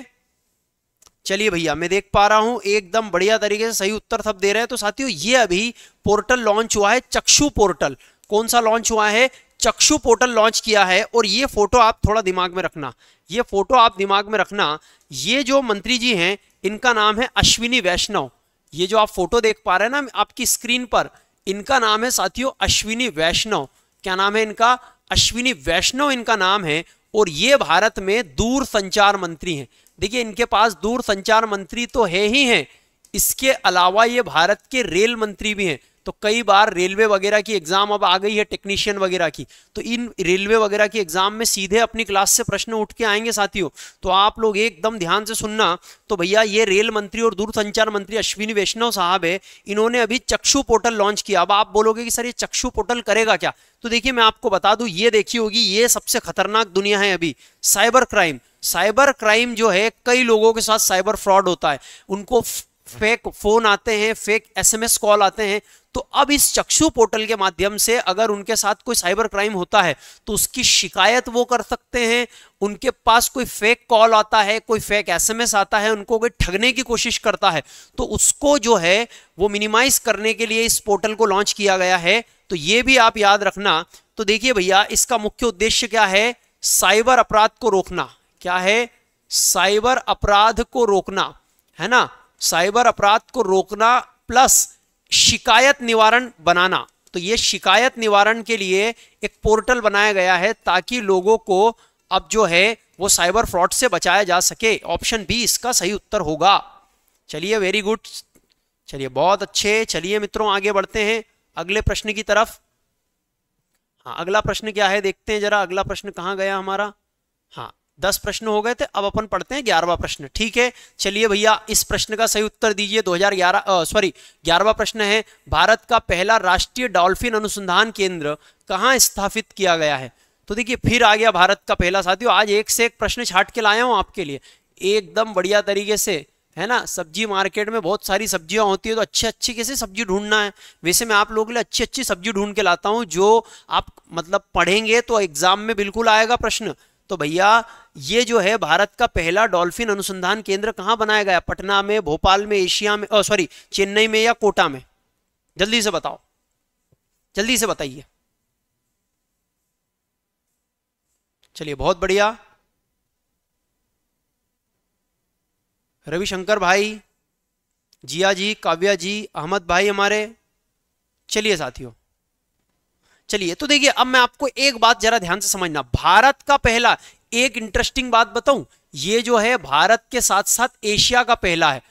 चलिए भैया मैं देख पा रहा हूं एकदम बढ़िया तरीके से सही उत्तर सब दे रहे हैं तो साथियों ये अभी पोर्टल लॉन्च हुआ है चक्षु पोर्टल कौन सा लॉन्च हुआ है चक्षु पोर्टल लॉन्च किया है और ये फोटो आप थोड़ा दिमाग में रखना ये फोटो आप दिमाग में रखना ये जो मंत्री जी हैं इनका नाम है अश्विनी वैष्णव ये जो आप फोटो देख पा रहे हैं ना आपकी स्क्रीन पर इनका नाम है साथियों अश्विनी वैष्णव क्या नाम है इनका अश्विनी वैष्णव इनका नाम है और ये भारत में दूर संचार मंत्री हैं देखिए इनके पास दूर संचार मंत्री तो है ही हैं इसके अलावा ये भारत के रेल मंत्री भी हैं तो कई बार रेलवे वगैरह की एग्जाम अब आ गई है टेक्नीशियन वगैरह की तो इन रेलवे वगैरह की एग्जाम में सीधे अपनी क्लास से प्रश्न उठ के आएंगे साथियों तो आप लोग एकदम ध्यान से सुनना तो भैया ये रेल मंत्री और दूरसंचार मंत्री अश्विनी वैष्णव साहब है इन्होंने अभी चक्षु पोर्टल लॉन्च किया अब आप बोलोगे कि सर ये चक्षु पोर्टल करेगा क्या तो देखिए मैं आपको बता दू ये देखी होगी ये सबसे खतरनाक दुनिया है अभी साइबर क्राइम साइबर क्राइम जो है कई लोगों के साथ साइबर फ्रॉड होता है उनको फेक फोन आते हैं फेक एसएमएस कॉल आते हैं तो अब इस चक्षु पोर्टल के माध्यम से अगर उनके साथ कोई साइबर क्राइम होता है तो उसकी शिकायत वो कर सकते हैं उनके पास कोई फेक कॉल आता है कोई फेक एसएमएस आता है उनको कोई ठगने की कोशिश करता है तो उसको जो है वो मिनिमाइज करने के लिए इस पोर्टल को लॉन्च किया गया है तो ये भी आप याद रखना तो देखिए भैया इसका मुख्य उद्देश्य क्या है साइबर अपराध को रोकना क्या है साइबर अपराध को रोकना है ना साइबर अपराध को रोकना प्लस शिकायत निवारण बनाना तो ये शिकायत निवारण के लिए एक पोर्टल बनाया गया है ताकि लोगों को अब जो है वो साइबर फ्रॉड से बचाया जा सके ऑप्शन बी इसका सही उत्तर होगा चलिए वेरी गुड चलिए बहुत अच्छे चलिए मित्रों आगे बढ़ते हैं अगले प्रश्न की तरफ हाँ अगला प्रश्न क्या है देखते हैं जरा अगला प्रश्न कहाँ गया हमारा हाँ दस प्रश्न हो गए थे अब अपन पढ़ते हैं ग्यारहवा प्रश्न ठीक है चलिए भैया इस प्रश्न का सही उत्तर दीजिए 2011 सॉरी ग्यारहवा प्रश्न है भारत का पहला राष्ट्रीय डॉल्फिन अनुसंधान केंद्र कहाँ स्थापित किया गया है तो देखिए फिर आ गया भारत का पहला साथियों आज एक से एक प्रश्न छाट के लाया हूँ आपके लिए एकदम बढ़िया तरीके से है ना सब्जी मार्केट में बहुत सारी सब्जियां होती है तो अच्छी अच्छी कैसे सब्जी ढूंढना है वैसे मैं आप लोगों के लिए अच्छी अच्छी सब्जी ढूंढ के लाता हूँ जो आप मतलब पढ़ेंगे तो एग्जाम में बिल्कुल आएगा प्रश्न तो भैया ये जो है भारत का पहला डॉल्फिन अनुसंधान केंद्र कहां बनाया गया पटना में भोपाल में एशिया में सॉरी चेन्नई में या कोटा में जल्दी से बताओ जल्दी से बताइए चलिए बहुत बढ़िया रविशंकर भाई जिया जी काव्या जी अहमद भाई हमारे चलिए साथियों चलिए तो देखिए अब मैं आपको एक बात जरा ध्यान से समझना भारत का पहला एक इंटरेस्टिंग बात बताऊं ये जो है भारत के साथ साथ एशिया का पहला है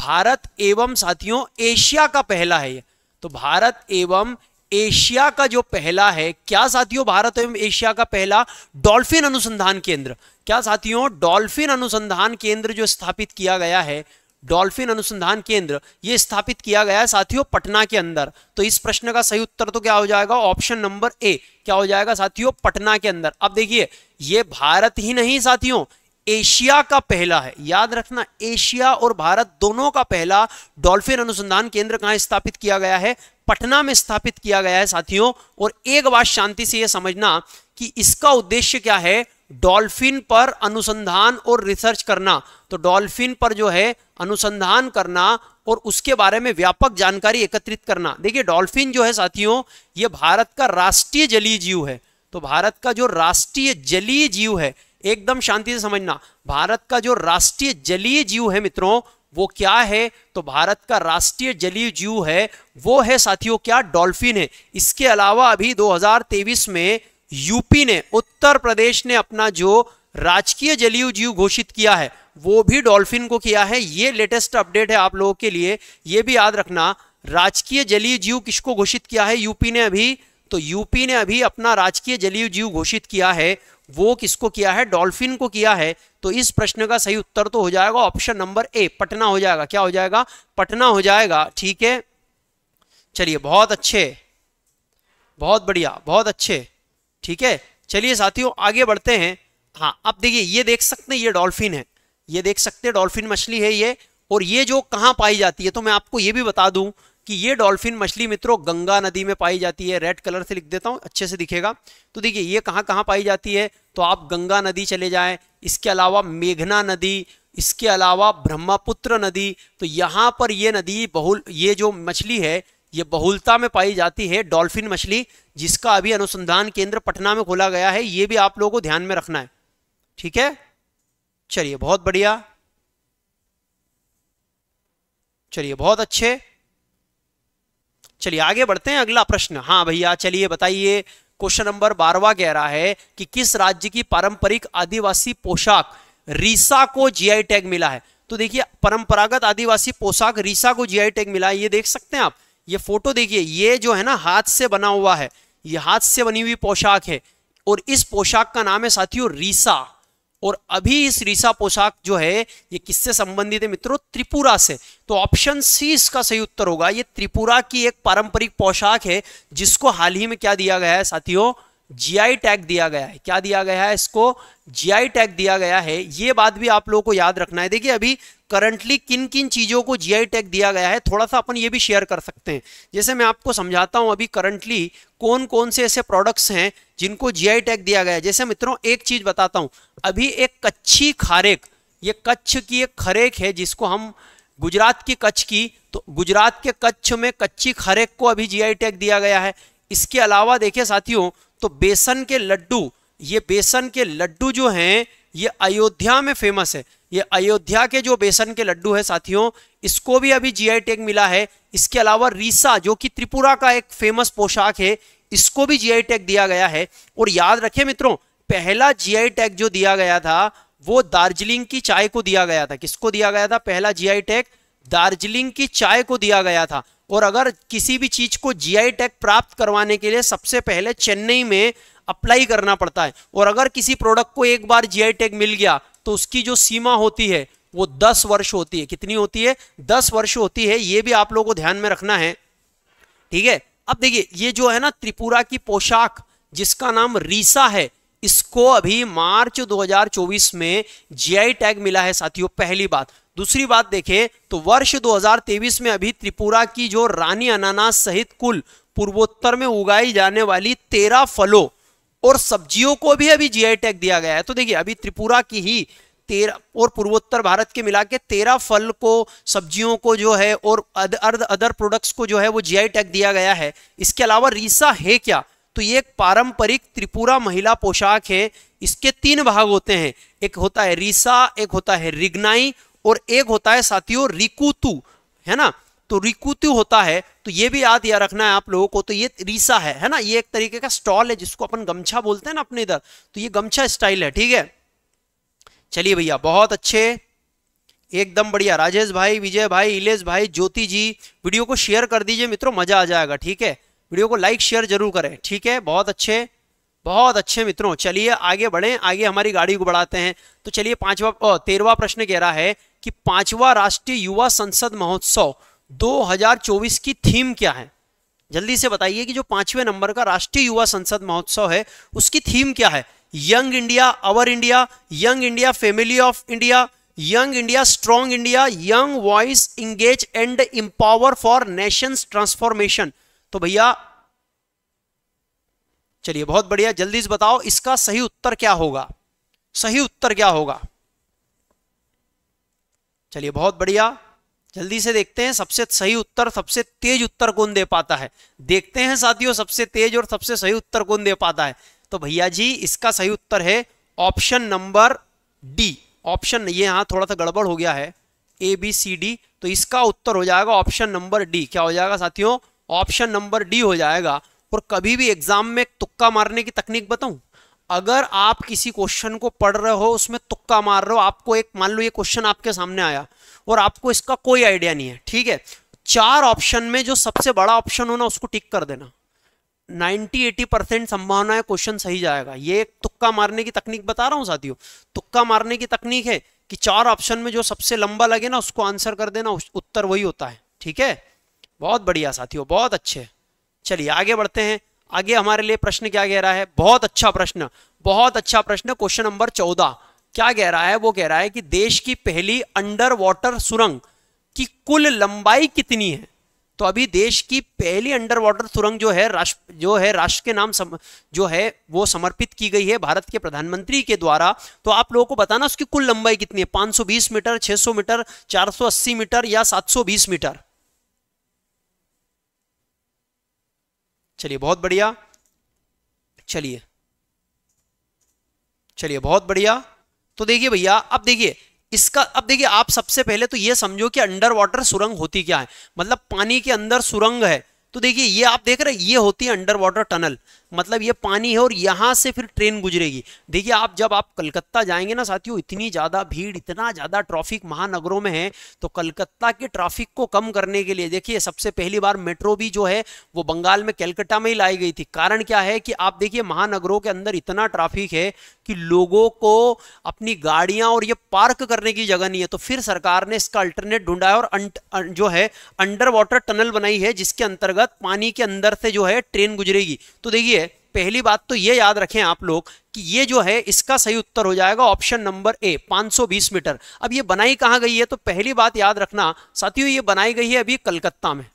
भारत एवं साथियों एशिया का पहला है ये तो भारत एवं एशिया का जो पहला है क्या साथियों भारत एवं एशिया का पहला डॉल्फिन अनुसंधान केंद्र क्या साथियों डॉल्फिन अनुसंधान केंद्र जो स्थापित किया गया है डॉल्फिन अनुसंधान केंद्र ये स्थापित किया गया है साथियों पटना के अंदर तो इस प्रश्न का सही उत्तर तो क्या हो जाएगा ऑप्शन नंबर ए क्या हो जाएगा साथियों पटना के अंदर अब देखिए ये भारत ही नहीं साथियों एशिया का पहला है याद रखना एशिया और भारत दोनों का पहला डॉल्फिन अनुसंधान केंद्र कहां स्थापित किया गया है पटना में स्थापित किया गया है साथियों और एक बात शांति से यह समझना कि इसका उद्देश्य क्या है डॉल्फिन पर अनुसंधान और रिसर्च करना तो डॉल्फिन पर जो है अनुसंधान करना और उसके बारे में व्यापक जानकारी एकत्रित करना देखिए डॉल्फिन जो है साथियों ये भारत का राष्ट्रीय जलीय जीव है तो भारत का जो राष्ट्रीय जलीय जीव है एकदम शांति से समझना भारत का जो राष्ट्रीय जलीय जीव है मित्रों वो क्या है तो भारत का राष्ट्रीय जलीय जीव है वो है साथियों क्या डॉल्फिन है इसके अलावा अभी 2023 में यूपी ने उत्तर प्रदेश ने अपना जो राजकीय जलीय जीव घोषित किया है वो भी डॉल्फिन को किया है ये लेटेस्ट अपडेट है आप लोगों के लिए ये भी याद रखना राजकीय जलीय जीव किसको घोषित किया है यूपी ने अभी तो यूपी ने अभी अपना राजकीय जलीय जीव घोषित किया है वो किसको किया है डॉल्फिन को किया है तो इस प्रश्न का सही उत्तर तो हो जाएगा ऑप्शन नंबर ए पटना हो जाएगा क्या हो जाएगा पटना हो जाएगा ठीक है चलिए बहुत अच्छे बहुत बढ़िया बहुत अच्छे ठीक है चलिए साथियों आगे बढ़ते हैं हाँ अब देखिए ये देख सकते हैं ये डॉल्फिन है ये देख सकते हैं डॉल्फिन मछली है ये और ये जो कहाँ पाई जाती है तो मैं आपको ये भी बता दूं कि ये डॉल्फिन मछली मित्रों गंगा नदी में पाई जाती है रेड कलर से लिख देता हूं अच्छे से दिखेगा तो देखिए ये कहाँ कहाँ पाई जाती है तो आप गंगा नदी चले जाएं इसके अलावा मेघना नदी इसके अलावा ब्रह्मपुत्र नदी तो यहाँ पर ये नदी बहुल ये जो मछली है ये बहुलता में पाई जाती है डॉल्फिन मछली जिसका अभी अनुसंधान केंद्र पटना में खोला गया है ये भी आप लोगों को ध्यान में रखना है ठीक है चलिए बहुत बढ़िया चलिए बहुत अच्छे चलिए आगे बढ़ते हैं अगला प्रश्न हाँ भैया चलिए बताइए क्वेश्चन नंबर बारवा कह रहा है कि किस राज्य की पारंपरिक आदिवासी पोशाक रीसा को जीआई टैग मिला है तो देखिए परंपरागत आदिवासी पोशाक रीसा को जीआई टैग मिला है ये देख सकते हैं आप ये फोटो देखिए ये जो है ना हाथ से बना हुआ है ये हाथ से बनी हुई पोशाक है और इस पोशाक का नाम है साथियों रीसा और अभी इस रीसा पोशाक जो है ये किससे संबंधित है मित्रों त्रिपुरा से तो ऑप्शन सी इसका सही उत्तर होगा ये त्रिपुरा की एक पारंपरिक पोशाक है जिसको हाल ही में क्या दिया गया है साथियों जीआई टैग दिया गया है क्या दिया गया है इसको जीआई टैग दिया गया है ये बात भी आप लोगों को याद रखना है देखिए अभी करंटली किन किन चीज़ों को जीआई टैग दिया गया है थोड़ा सा अपन ये भी शेयर कर सकते हैं जैसे मैं आपको समझाता हूं अभी करंटली कौन कौन से ऐसे प्रोडक्ट्स हैं जिनको जीआई टैग दिया गया है जैसे मित्रों एक चीज़ बताता हूँ अभी एक कच्छी खारेक ये कच्छ की एक खरेक है जिसको हम गुजरात की कच्छ की तो गुजरात के कच्छ में कच्ची खरेक को अभी जी टैग दिया गया है इसके अलावा देखिए साथियों तो बेसन के लड्डू ये बेसन के लड्डू जो हैं ये अयोध्या में फेमस है ये अयोध्या के जो बेसन के लड्डू है साथियों इसको भी अभी जीआई टैग मिला है इसके अलावा रीसा जो कि त्रिपुरा का एक फेमस पोशाक है इसको भी जीआई टैग दिया गया है और याद रखें मित्रों पहला जीआई टैग जो दिया गया था वो दार्जिलिंग की चाय को दिया गया था किसको दिया गया था पहला आई टैग दार्जिलिंग की चाय को दिया गया था और अगर किसी भी चीज़ को जीआई टैग प्राप्त करवाने के लिए सबसे पहले चेन्नई में अप्लाई करना पड़ता है और अगर किसी प्रोडक्ट को एक बार जीआई टैग मिल गया तो उसकी जो सीमा होती है वो दस वर्ष होती है कितनी होती है दस वर्ष होती है ये भी आप लोगों को ध्यान में रखना है ठीक है अब देखिए ये जो है ना त्रिपुरा की पोशाक जिसका नाम रीसा है इसको अभी मार्च 2024 में जीआई टैग मिला है साथियों पहली बात दूसरी बात देखें तो वर्ष 2023 में अभी त्रिपुरा की जो रानी अनानास सहित कुल पूर्वोत्तर में उगाई जाने वाली तेरह फलों और सब्जियों को भी अभी जीआई टैग दिया गया है तो देखिए अभी त्रिपुरा की ही तेरह और पूर्वोत्तर भारत के मिला के तेरह फल को सब्जियों को जो है और अर्ध अदर प्रोडक्ट्स को जो है वो जीआई टैग दिया गया है इसके अलावा रीसा है क्या तो ये एक पारंपरिक त्रिपुरा महिला पोशाक है इसके तीन भाग होते हैं एक होता है रीसा एक होता है रिग्नाई और एक होता है साथियों रिकुतु है ना तो रिकुतु होता है तो ये भी याद याद रखना है आप लोगों को तो ये रीसा है है ना ये एक तरीके का स्टॉल है जिसको अपन गमछा बोलते हैं ना अपने इधर तो ये गमछा स्टाइल है ठीक है चलिए भैया बहुत अच्छे एकदम बढ़िया राजेश भाई विजय भाई इलेश भाई ज्योति जी वीडियो को शेयर कर दीजिए मित्रों मजा आ जाएगा ठीक है वीडियो को लाइक शेयर जरूर करें ठीक है बहुत अच्छे बहुत अच्छे मित्रों चलिए आगे बढ़ें आगे हमारी गाड़ी को बढ़ाते हैं तो चलिए पांचवा तेरवा प्रश्न कह रहा है कि पांचवा राष्ट्रीय युवा संसद महोत्सव 2024 की थीम क्या है जल्दी से बताइए कि जो पांचवें नंबर का राष्ट्रीय युवा संसद महोत्सव है उसकी थीम क्या है young India our India young India family of India young India strong India young voice engage and empower for nation transformation तो भैया चलिए बहुत बढ़िया जल्दी से बताओ इसका सही उत्तर क्या होगा सही उत्तर क्या होगा चलिए बहुत बढ़िया जल्दी से देखते हैं सबसे सही उत्तर सबसे तेज उत्तर कौन दे पाता है देखते हैं साथियों सबसे तेज और सबसे सही उत्तर कौन दे पाता है तो भैया जी इसका सही उत्तर है ऑप्शन नंबर डी ऑप्शन ये यहां थोड़ा सा गड़बड़ हो गया है ए बी सी डी तो इसका उत्तर हो जाएगा ऑप्शन नंबर डी क्या हो जाएगा साथियों ऑप्शन नंबर डी हो जाएगा और कभी भी एग्जाम में तुक्का मारने की तकनीक बताऊं अगर आप किसी क्वेश्चन को पढ़ रहे हो उसमें तुक्का मार रहे हो आपको एक मान लो ये क्वेश्चन आपके सामने आया और आपको इसका कोई आइडिया नहीं है ठीक है चार ऑप्शन में जो सबसे बड़ा ऑप्शन होना उसको टिक कर देना 90-80 परसेंट संभावना है क्वेश्चन सही जाएगा ये एक तुक्का मारने की तकनीक बता रहा हूँ साथियों तुक्का मारने की तकनीक है कि चार ऑप्शन में जो सबसे लंबा लगे ना उसको आंसर कर देना उत्तर वही होता है ठीक है बहुत बढ़िया साथियों बहुत अच्छे चलिए आगे बढ़ते हैं आगे हमारे लिए प्रश्न क्या कह रहा है बहुत अच्छा प्रश्न बहुत अच्छा प्रश्न क्वेश्चन नंबर चौदह क्या कह रहा है वो कह रहा है कि देश की पहली अंडर वाटर सुरंग की कुल लंबाई कितनी है तो अभी देश की पहली अंडर वाटर सुरंग जो है राष्ट्र जो है राष्ट्र के नाम सम, जो है वो समर्पित की गई है भारत के प्रधानमंत्री के द्वारा तो आप लोगों को बताना उसकी कुल लंबाई कितनी है 520 मीटर 600 मीटर 480 मीटर या 720 मीटर चलिए बहुत बढ़िया चलिए चलिए बहुत बढ़िया तो देखिए भैया अब देखिए इसका अब देखिए आप सबसे पहले तो यह समझो कि अंडर वाटर सुरंग होती क्या है मतलब पानी के अंदर सुरंग है तो देखिए ये आप देख रहे हैं ये होती है अंडर वाटर टनल मतलब ये पानी है और यहाँ से फिर ट्रेन गुजरेगी देखिए आप जब आप कलकत्ता जाएंगे ना साथियों इतनी ज़्यादा भीड़ इतना ज़्यादा ट्रैफिक महानगरों में है तो कलकत्ता के ट्रैफिक को कम करने के लिए देखिए सबसे पहली बार मेट्रो भी जो है वो बंगाल में कलकत्ता में ही लाई गई थी कारण क्या है कि आप देखिए महानगरों के अंदर इतना ट्रैफिक है कि लोगों को अपनी गाड़ियाँ और ये पार्क करने की जगह नहीं है तो फिर सरकार ने इसका अल्टरनेट ढूंढा है और अं, जो है अंडर वाटर टनल बनाई है जिसके अंतर्गत पानी के अंदर से जो है ट्रेन गुजरेगी तो देखिए पहली बात तो ये याद रखें आप लोग कि ये जो है इसका सही उत्तर हो जाएगा ऑप्शन नंबर ए 520 मीटर अब ये बनाई कहाँ गई है तो पहली बात याद रखना साथियों ये बनाई गई है अभी कलकत्ता में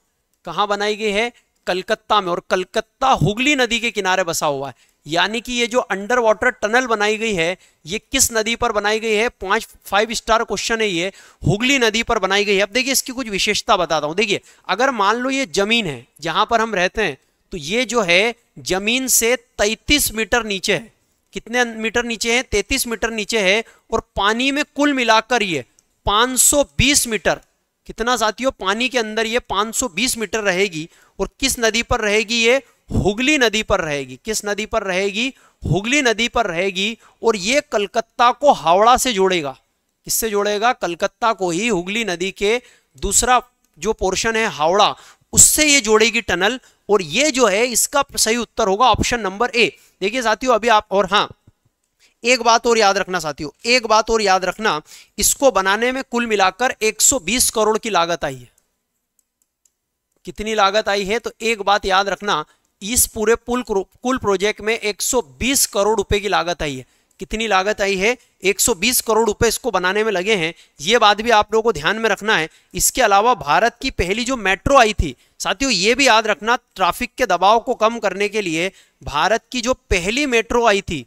कहाँ बनाई गई है कलकत्ता में और कलकत्ता हुगली नदी के किनारे बसा हुआ है यानी कि ये जो अंडर वाटर टनल बनाई गई है ये किस नदी पर बनाई गई है पांच फाइव स्टार क्वेश्चन है ये हुगली नदी पर बनाई गई है अब देखिए इसकी कुछ विशेषता बताता हूँ देखिए अगर मान लो ये जमीन है जहां पर हम रहते हैं तो ये जो है जमीन से 33 मीटर नीचे है कितने मीटर नीचे है 33 मीटर नीचे है और पानी में कुल मिलाकर ये 520 मीटर कितना साथियों पानी के अंदर ये 520 मीटर रहेगी और किस नदी पर रहेगी ये हुगली नदी पर रहेगी किस नदी पर रहेगी हुगली नदी पर रहेगी और ये कलकत्ता को हावड़ा से जोड़ेगा किससे जोड़ेगा कलकत्ता को ही हुगली नदी के दूसरा जो पोर्शन है हावड़ा उससे ये जोड़ेगी टनल और ये जो है इसका सही उत्तर होगा ऑप्शन नंबर ए देखिए साथियों अभी आप और हाँ एक बात और याद रखना साथियों एक बात और याद रखना इसको बनाने में कुल मिलाकर 120 करोड़ की लागत आई है कितनी लागत आई है तो एक बात याद रखना इस पूरे पुल कुल प्रोजेक्ट में 120 करोड़ रुपए की लागत आई है कितनी लागत आई है 120 करोड़ रुपए इसको बनाने में लगे हैं ये बात भी आप लोगों को ध्यान में रखना है इसके अलावा भारत की पहली जो मेट्रो आई थी साथियों ये भी याद रखना ट्रैफिक के दबाव को कम करने के लिए भारत की जो पहली मेट्रो आई थी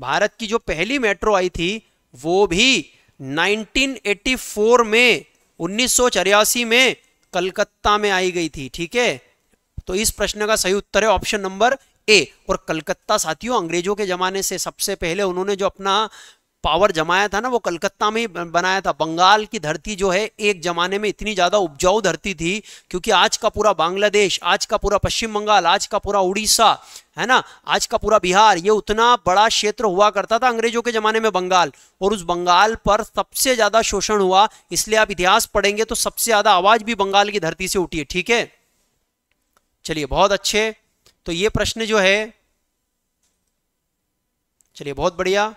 भारत की जो पहली मेट्रो आई थी वो भी 1984 में उन्नीस में कलकत्ता में आई गई थी ठीक है तो इस प्रश्न का सही उत्तर है ऑप्शन नंबर ए और कलकत्ता साथियों अंग्रेजों के ज़माने से सबसे पहले उन्होंने जो अपना पावर जमाया था ना वो कलकत्ता में ही बनाया था बंगाल की धरती जो है एक जमाने में इतनी ज़्यादा उपजाऊ धरती थी क्योंकि आज का पूरा बांग्लादेश आज का पूरा पश्चिम बंगाल आज का पूरा उड़ीसा है ना आज का पूरा बिहार ये उतना बड़ा क्षेत्र हुआ करता था अंग्रेजों के ज़माने में बंगाल और उस बंगाल पर सबसे ज़्यादा शोषण हुआ इसलिए आप इतिहास पढ़ेंगे तो सबसे ज़्यादा आवाज़ भी बंगाल की धरती से उठी है ठीक है चलिए बहुत अच्छे तो ये प्रश्न जो है चलिए बहुत बढ़िया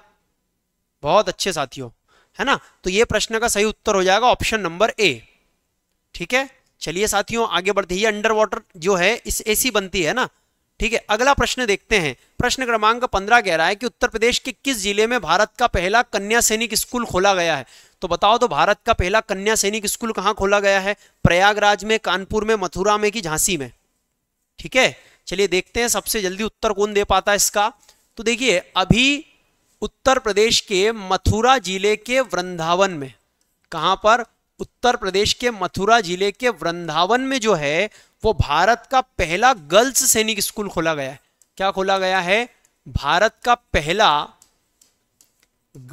बहुत अच्छे साथियों है ना तो ये प्रश्न का सही उत्तर हो जाएगा ऑप्शन नंबर ए ठीक है चलिए साथियों आगे बढ़ते ही अंडर वाटर जो है इस एसी बनती है ना ठीक है अगला प्रश्न देखते हैं प्रश्न क्रमांक पंद्रह कह रहा है कि उत्तर प्रदेश के किस जिले में भारत का पहला कन्या सैनिक स्कूल खोला गया है तो बताओ तो भारत का पहला कन्या सैनिक स्कूल कहाँ खोला गया है प्रयागराज में कानपुर में मथुरा में कि झांसी में ठीक है चलिए देखते हैं सबसे जल्दी उत्तर कौन दे पाता है इसका तो देखिए अभी उत्तर प्रदेश के मथुरा जिले के वृंदावन में कहां पर उत्तर प्रदेश के मथुरा जिले के वृंदावन में जो है वो भारत का पहला गर्ल्स सैनिक स्कूल खोला गया है क्या खोला गया है भारत का पहला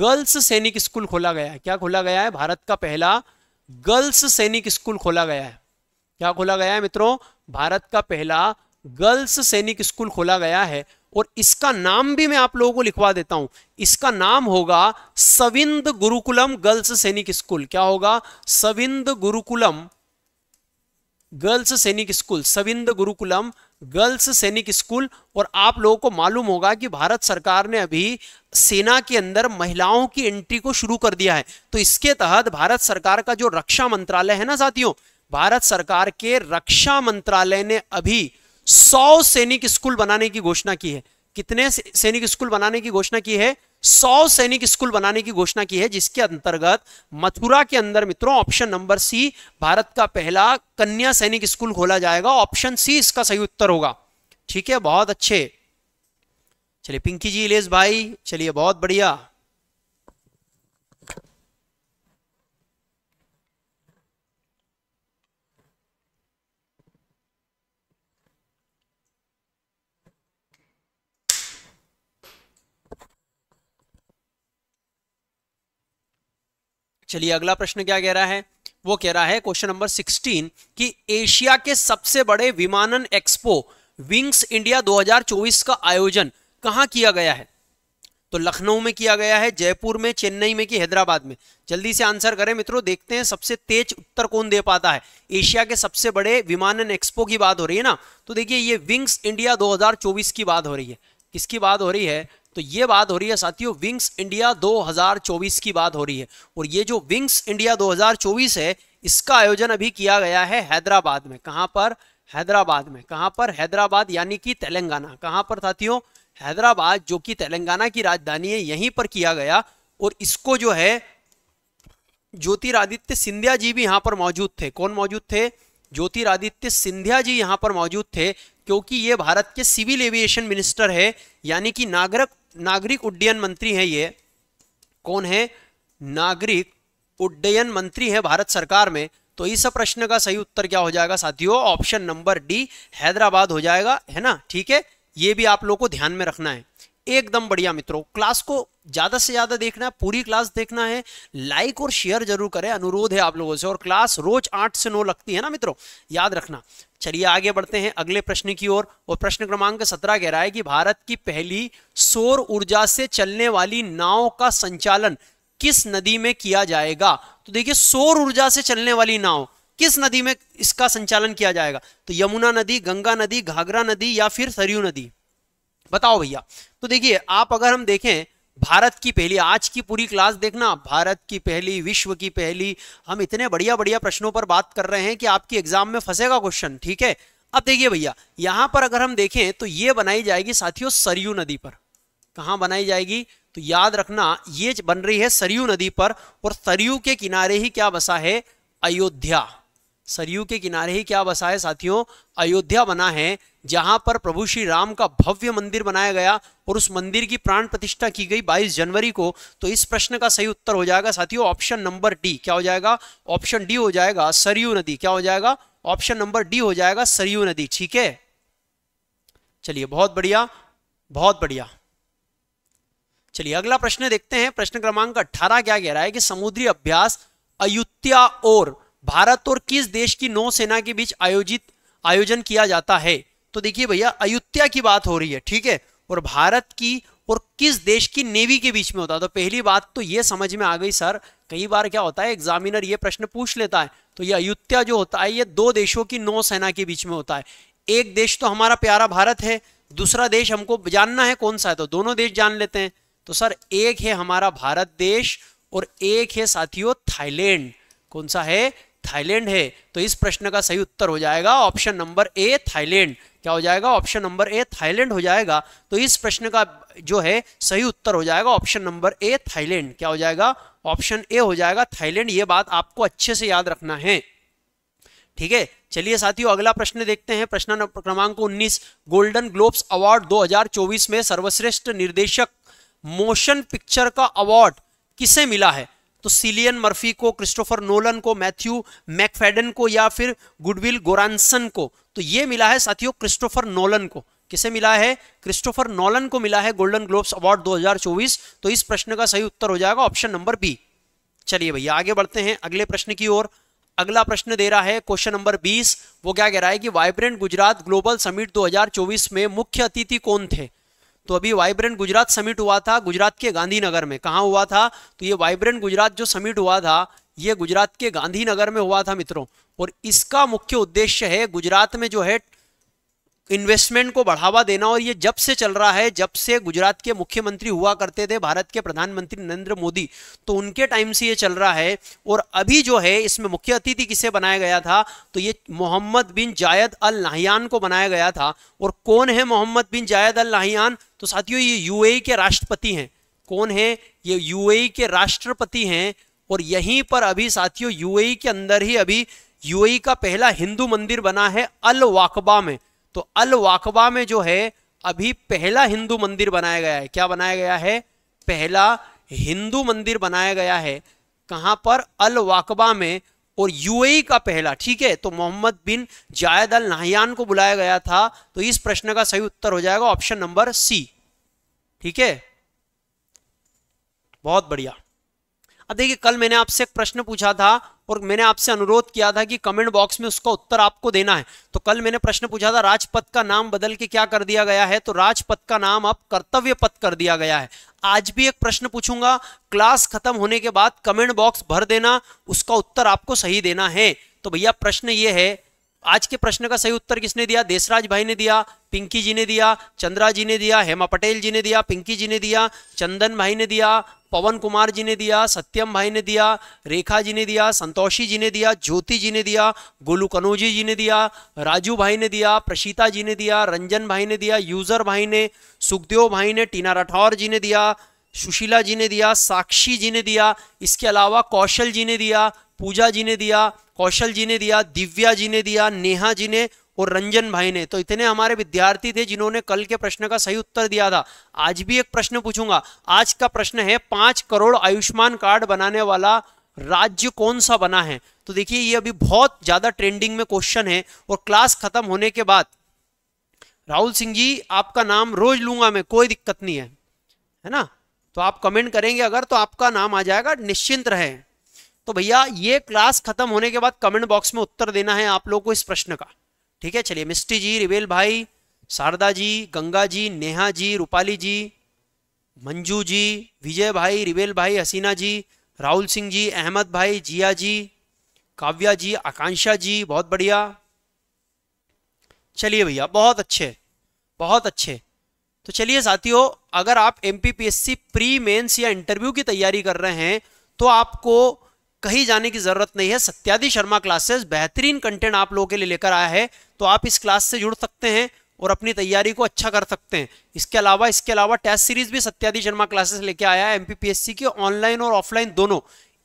गर्ल्स सैनिक स्कूल खोला गया है क्या खोला गया है भारत का पहला गर्ल्स सैनिक स्कूल खोला गया है क्या खोला गया है मित्रों भारत का पहला गर्ल्स सैनिक स्कूल खोला गया है और इसका नाम भी मैं आप लोगों को लिखवा देता हूं इसका नाम होगा सविंद गुरुकुलम गर्ल्स सैनिक स्कूल क्या होगा Savind Gurukulam girls Sainik school Savind Gurukulam girls Sainik school और आप लोगों को मालूम होगा कि भारत सरकार ने अभी सेना के अंदर महिलाओं की एंट्री को शुरू कर दिया है तो इसके तहत भारत सरकार का जो रक्षा मंत्रालय है ना साथियों भारत सरकार के रक्षा मंत्रालय ने अभी सौ सैनिक स्कूल बनाने की घोषणा की है कितने सैनिक स्कूल बनाने की घोषणा की है सौ सैनिक स्कूल बनाने की घोषणा की है जिसके अंतर्गत मथुरा के अंदर मित्रों ऑप्शन नंबर सी भारत का पहला कन्या सैनिक स्कूल खोला जाएगा ऑप्शन सी इसका सही उत्तर होगा ठीक है बहुत अच्छे चलिए पिंकी जी इलेस भाई चलिए बहुत बढ़िया चलिए अगला प्रश्न क्या कह रहा है वो कह रहा है क्वेश्चन नंबर 16 कि एशिया के सबसे बड़े विमानन एक्सपो विंग्स इंडिया 2024 का आयोजन कहां किया गया है तो लखनऊ में किया गया है जयपुर में चेन्नई में कि हैदराबाद में जल्दी से आंसर करें मित्रों देखते हैं सबसे तेज उत्तर कौन दे पाता है एशिया के सबसे बड़े विमानन एक्सपो की बात हो रही है ना तो देखिए ये विंग्स इंडिया 2024 की बात हो रही है किसकी बात हो रही है तो ये बात हो रही है साथियों विंग्स इंडिया 2024 की बात हो रही है और ये जो विंग्स इंडिया 2024 है इसका आयोजन अभी किया गया है हैदराबाद में कहां पर हैदराबाद में कहां पर हैदराबाद यानी कि तेलंगाना कहां पर साथियों हैदराबाद जो कि तेलंगाना की राजधानी है यहीं पर किया गया और इसको जो है ज्योतिरादित्य सिंधिया जी भी यहाँ पर मौजूद थे कौन मौजूद थे ज्योतिरादित्य सिंधिया जी यहां पर मौजूद थे क्योंकि ये भारत के सिविल एविएशन मिनिस्टर है यानी कि नागरिक नागरिक उड्डयन मंत्री हैं ये कौन है नागरिक उड्डयन मंत्री है भारत सरकार में तो इस प्रश्न का सही उत्तर क्या हो जाएगा साथियों ऑप्शन नंबर डी हैदराबाद हो जाएगा है ना ठीक है ये भी आप लोग को ध्यान में रखना है एकदम बढ़िया मित्रों क्लास को ज्यादा से ज्यादा देखना है पूरी क्लास देखना है लाइक और शेयर जरूर करें अनुरोध है आप लोगों से और क्लास रोज आठ से नौ लगती है ना मित्रों याद रखना चलिए आगे बढ़ते हैं अगले प्रश्न की ओर और, और प्रश्न क्रमांक सत्रह कह रहा है कि भारत की पहली सौर ऊर्जा से चलने वाली नाव का संचालन किस नदी में किया जाएगा तो देखिए सौर ऊर्जा से चलने वाली नाव किस नदी में इसका संचालन किया जाएगा तो यमुना नदी गंगा नदी घाघरा नदी या फिर सरयू नदी बताओ भैया तो देखिए आप अगर हम देखें भारत की पहली आज की पूरी क्लास देखना भारत की पहली विश्व की पहली हम इतने बढ़िया बढ़िया प्रश्नों पर बात कर रहे हैं कि आपकी एग्जाम में फंसेगा क्वेश्चन ठीक है अब देखिए भैया यहां पर अगर हम देखें तो ये बनाई जाएगी साथियों सरयू नदी पर कहा बनाई जाएगी तो याद रखना ये बन रही है सरयू नदी पर और सरयू के किनारे ही क्या बसा है अयोध्या सरयू के किनारे ही क्या बसा है साथियों अयोध्या बना है जहां पर प्रभु श्री राम का भव्य मंदिर बनाया गया और उस मंदिर की प्राण प्रतिष्ठा की गई 22 जनवरी को तो इस प्रश्न का सही उत्तर हो जाएगा साथियों ऑप्शन नंबर डी क्या हो जाएगा ऑप्शन डी हो जाएगा सरयू नदी क्या हो जाएगा ऑप्शन नंबर डी हो जाएगा सरयू नदी ठीक है चलिए बहुत बढ़िया बहुत बढ़िया चलिए अगला प्रश्न देखते हैं प्रश्न क्रमांक अट्ठारह क्या कह रहा है कि समुद्री अभ्यास अयुत्या और भारत और किस देश की नौसेना के बीच आयोजित आयोजन किया जाता है तो देखिए भैया अयोध्या की बात हो रही है ठीक है और भारत की और किस देश की नेवी के बीच में होता है तो पहली बात तो ये समझ में आ गई सर कई बार क्या होता है एग्जामिनर ये प्रश्न पूछ लेता है तो ये अयोध्या जो होता है ये दो देशों की नौसेना के बीच में होता है एक देश तो हमारा प्यारा भारत है दूसरा देश हमको जानना है कौन सा है तो दोनों देश जान लेते हैं तो सर एक है हमारा भारत देश और एक है साथियों थाईलैंड कौन सा है थाईलैंड है तो इस प्रश्न का सही उत्तर हो जाएगा ऑप्शन नंबर ए थाईलैंड क्या हो जाएगा ऑप्शन नंबर ए थाईलैंड हो जाएगा तो इस प्रश्न का जो है सही उत्तर हो जाएगा ऑप्शन नंबर ए थाईलैंड क्या हो जाएगा ऑप्शन ए हो जाएगा थाईलैंड ये बात आपको अच्छे से याद रखना है ठीक है चलिए साथियों अगला प्रश्न देखते हैं प्रश्न क्रमांक 19 गोल्डन ग्लोब्स अवार्ड 2024 में सर्वश्रेष्ठ निर्देशक मोशन पिक्चर का अवार्ड किसे मिला है तो सिलियन मर्फी को क्रिस्टोफर नोलन को मैथ्यू मैकफेडन को या फिर गुडविल गोरानसन को तो ये मिला है साथियों क्रिस्टोफर नोलन को किसे मिला है क्रिस्टोफर नोलन को मिला है गोल्डन ग्लोब्स अवार्ड 2024 तो इस प्रश्न का सही उत्तर हो जाएगा ऑप्शन नंबर बी चलिए भैया आगे बढ़ते हैं अगले प्रश्न की ओर अगला प्रश्न दे रहा है क्वेश्चन नंबर 20 वो क्या कह रहा है कि वाइब्रेंट गुजरात ग्लोबल समिट 2024 में मुख्य अतिथि कौन थे तो अभी वाइब्रेंट गुजरात समिट हुआ था गुजरात के गांधीनगर में कहा हुआ था तो ये वाइब्रेंट गुजरात जो समिट हुआ था ये गुजरात के गांधीनगर में हुआ था मित्रों और इसका मुख्य उद्देश्य है गुजरात में जो है इन्वेस्टमेंट को बढ़ावा देना और ये जब से चल रहा है जब से गुजरात के मुख्यमंत्री हुआ करते थे भारत के प्रधानमंत्री नरेंद्र मोदी तो उनके टाइम से ये चल रहा है और अभी जो है इसमें मुख्य अतिथि किसे बनाया गया था तो ये मोहम्मद बिन जायद अल नाहियान को बनाया गया था और कौन है मोहम्मद बिन जायद अल नाहियान तो साथियों ये यू e के राष्ट्रपति हैं कौन है ये यू e के राष्ट्रपति हैं और यहीं पर अभी साथियों यू e के अंदर ही अभी यू का पहला हिंदू मंदिर बना है अल वाकबा में तो अल वाकबा में जो है अभी पहला हिंदू मंदिर बनाया गया है क्या बनाया गया है पहला हिंदू मंदिर बनाया गया है कहां पर अल वाकबा में और यूएई का पहला ठीक है तो मोहम्मद बिन जायद अल नाहयान को बुलाया गया था तो इस प्रश्न का सही उत्तर हो जाएगा ऑप्शन नंबर सी ठीक है बहुत बढ़िया अब देखिए कल मैंने आपसे एक प्रश्न पूछा था और मैंने आपसे अनुरोध किया था कि कमेंट बॉक्स में उसका उत्तर आपको देना है तो कल मैंने प्रश्न पूछा था राजपथ का नाम बदल के क्या कर दिया गया है तो राजपथ का नाम अब कर्तव्य पथ कर दिया गया है आज भी एक प्रश्न पूछूंगा क्लास खत्म होने के बाद कमेंट बॉक्स भर देना उसका उत्तर आपको सही देना है तो भैया प्रश्न ये है आज के प्रश्न का सही उत्तर किसने दिया देशराज भाई ने दिया पिंकी जी ने दिया चंद्रा जी ने दिया हेमा पटेल जी ने दिया पिंकी जी ने दिया चंदन भाई ने दिया पवन कुमार जी ने दिया सत्यम भाई ने दिया रेखा जी ने दिया संतोषी जी ने दिया ज्योति जी ने दिया गोलू कनोजी जी ने दिया राजू भाई ने दिया प्रशीता जी ने दिया रंजन भाई ने दिया यूजर भाई ने सुखदेव भाई ने टीना राठौर जी ने दिया सुशीला जी ने दिया साक्षी जी ने दिया इसके अलावा कौशल जी ने दिया पूजा जी ने दिया कौशल जी ने दिया दिव्या जी ने दिया नेहा जी ने और रंजन भाई ने तो इतने हमारे विद्यार्थी थे जिन्होंने कल के प्रश्न का सही उत्तर दिया था आज भी एक प्रश्न पूछूंगा आज का प्रश्न है पांच करोड़ आयुष्मान कार्ड बनाने वाला राज्य कौन सा बना है तो देखिए ये अभी बहुत ज्यादा ट्रेंडिंग में क्वेश्चन है और क्लास खत्म होने के बाद राहुल सिंह जी आपका नाम रोज लूंगा मैं कोई दिक्कत नहीं है है ना तो आप कमेंट करेंगे अगर तो आपका नाम आ जाएगा निश्चिंत रहे तो भैया ये क्लास खत्म होने के बाद कमेंट बॉक्स में उत्तर देना है आप लोगों को इस प्रश्न का ठीक है चलिए मिस्टी जी रिवेल भाई शारदा जी गंगा जी नेहा जी रूपाली जी मंजू जी विजय भाई रिवेल भाई हसीना जी राहुल सिंह जी अहमद भाई जिया जी काव्या जी आकांक्षा जी बहुत बढ़िया चलिए भैया बहुत अच्छे बहुत अच्छे तो चलिए साथियों अगर आप एम प्री मेंस या इंटरव्यू की तैयारी कर रहे हैं तो आपको कहीं जाने की ज़रूरत नहीं है सत्यादि शर्मा क्लासेस बेहतरीन कंटेंट आप लोगों के लिए लेकर आया है तो आप इस क्लास से जुड़ सकते हैं और अपनी तैयारी को अच्छा कर सकते हैं इसके अलावा इसके अलावा टेस्ट सीरीज भी सत्यादि शर्मा क्लासेस लेके आया है एमपीपीएससी के ऑनलाइन और ऑफलाइन दोनों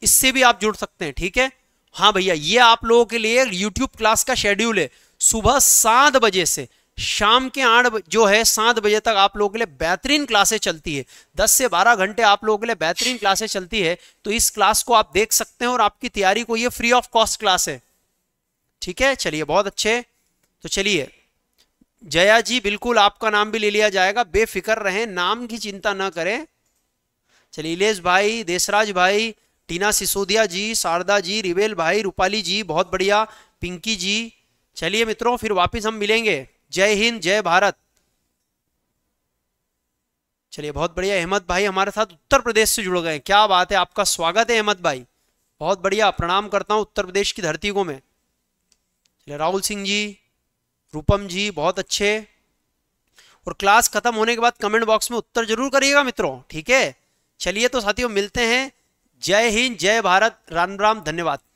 इससे भी आप जुड़ सकते हैं ठीक है हाँ भैया ये आप लोगों के लिए यूट्यूब क्लास का शेड्यूल है सुबह सात बजे से शाम के आठ जो है सात बजे तक आप लोगों के लिए बेहतरीन क्लासेस चलती है दस से बारह घंटे आप लोगों के लिए बेहतरीन क्लासेस चलती है तो इस क्लास को आप देख सकते हैं और आपकी तैयारी को ये फ्री ऑफ कॉस्ट क्लास है ठीक है चलिए बहुत अच्छे तो चलिए जया जी बिल्कुल आपका नाम भी ले लिया जाएगा बेफिक्र रहें नाम की चिंता ना करें चलिए इलेश भाई देसराज भाई टीना सिसोदिया जी शारदा जी रिवेल भाई रूपाली जी बहुत बढ़िया पिंकी जी चलिए मित्रों फिर वापस हम मिलेंगे जय हिंद जय भारत चलिए बहुत बढ़िया अहमद भाई हमारे साथ उत्तर प्रदेश से जुड़ गए क्या बात है आपका स्वागत है अहमद भाई बहुत बढ़िया प्रणाम करता हूं उत्तर प्रदेश की धरती को मैं चलिए राहुल सिंह जी रूपम जी बहुत अच्छे और क्लास खत्म होने के बाद कमेंट बॉक्स में उत्तर जरूर करिएगा मित्रों ठीक है चलिए तो साथियों मिलते हैं जय हिंद जय भारत राम राम धन्यवाद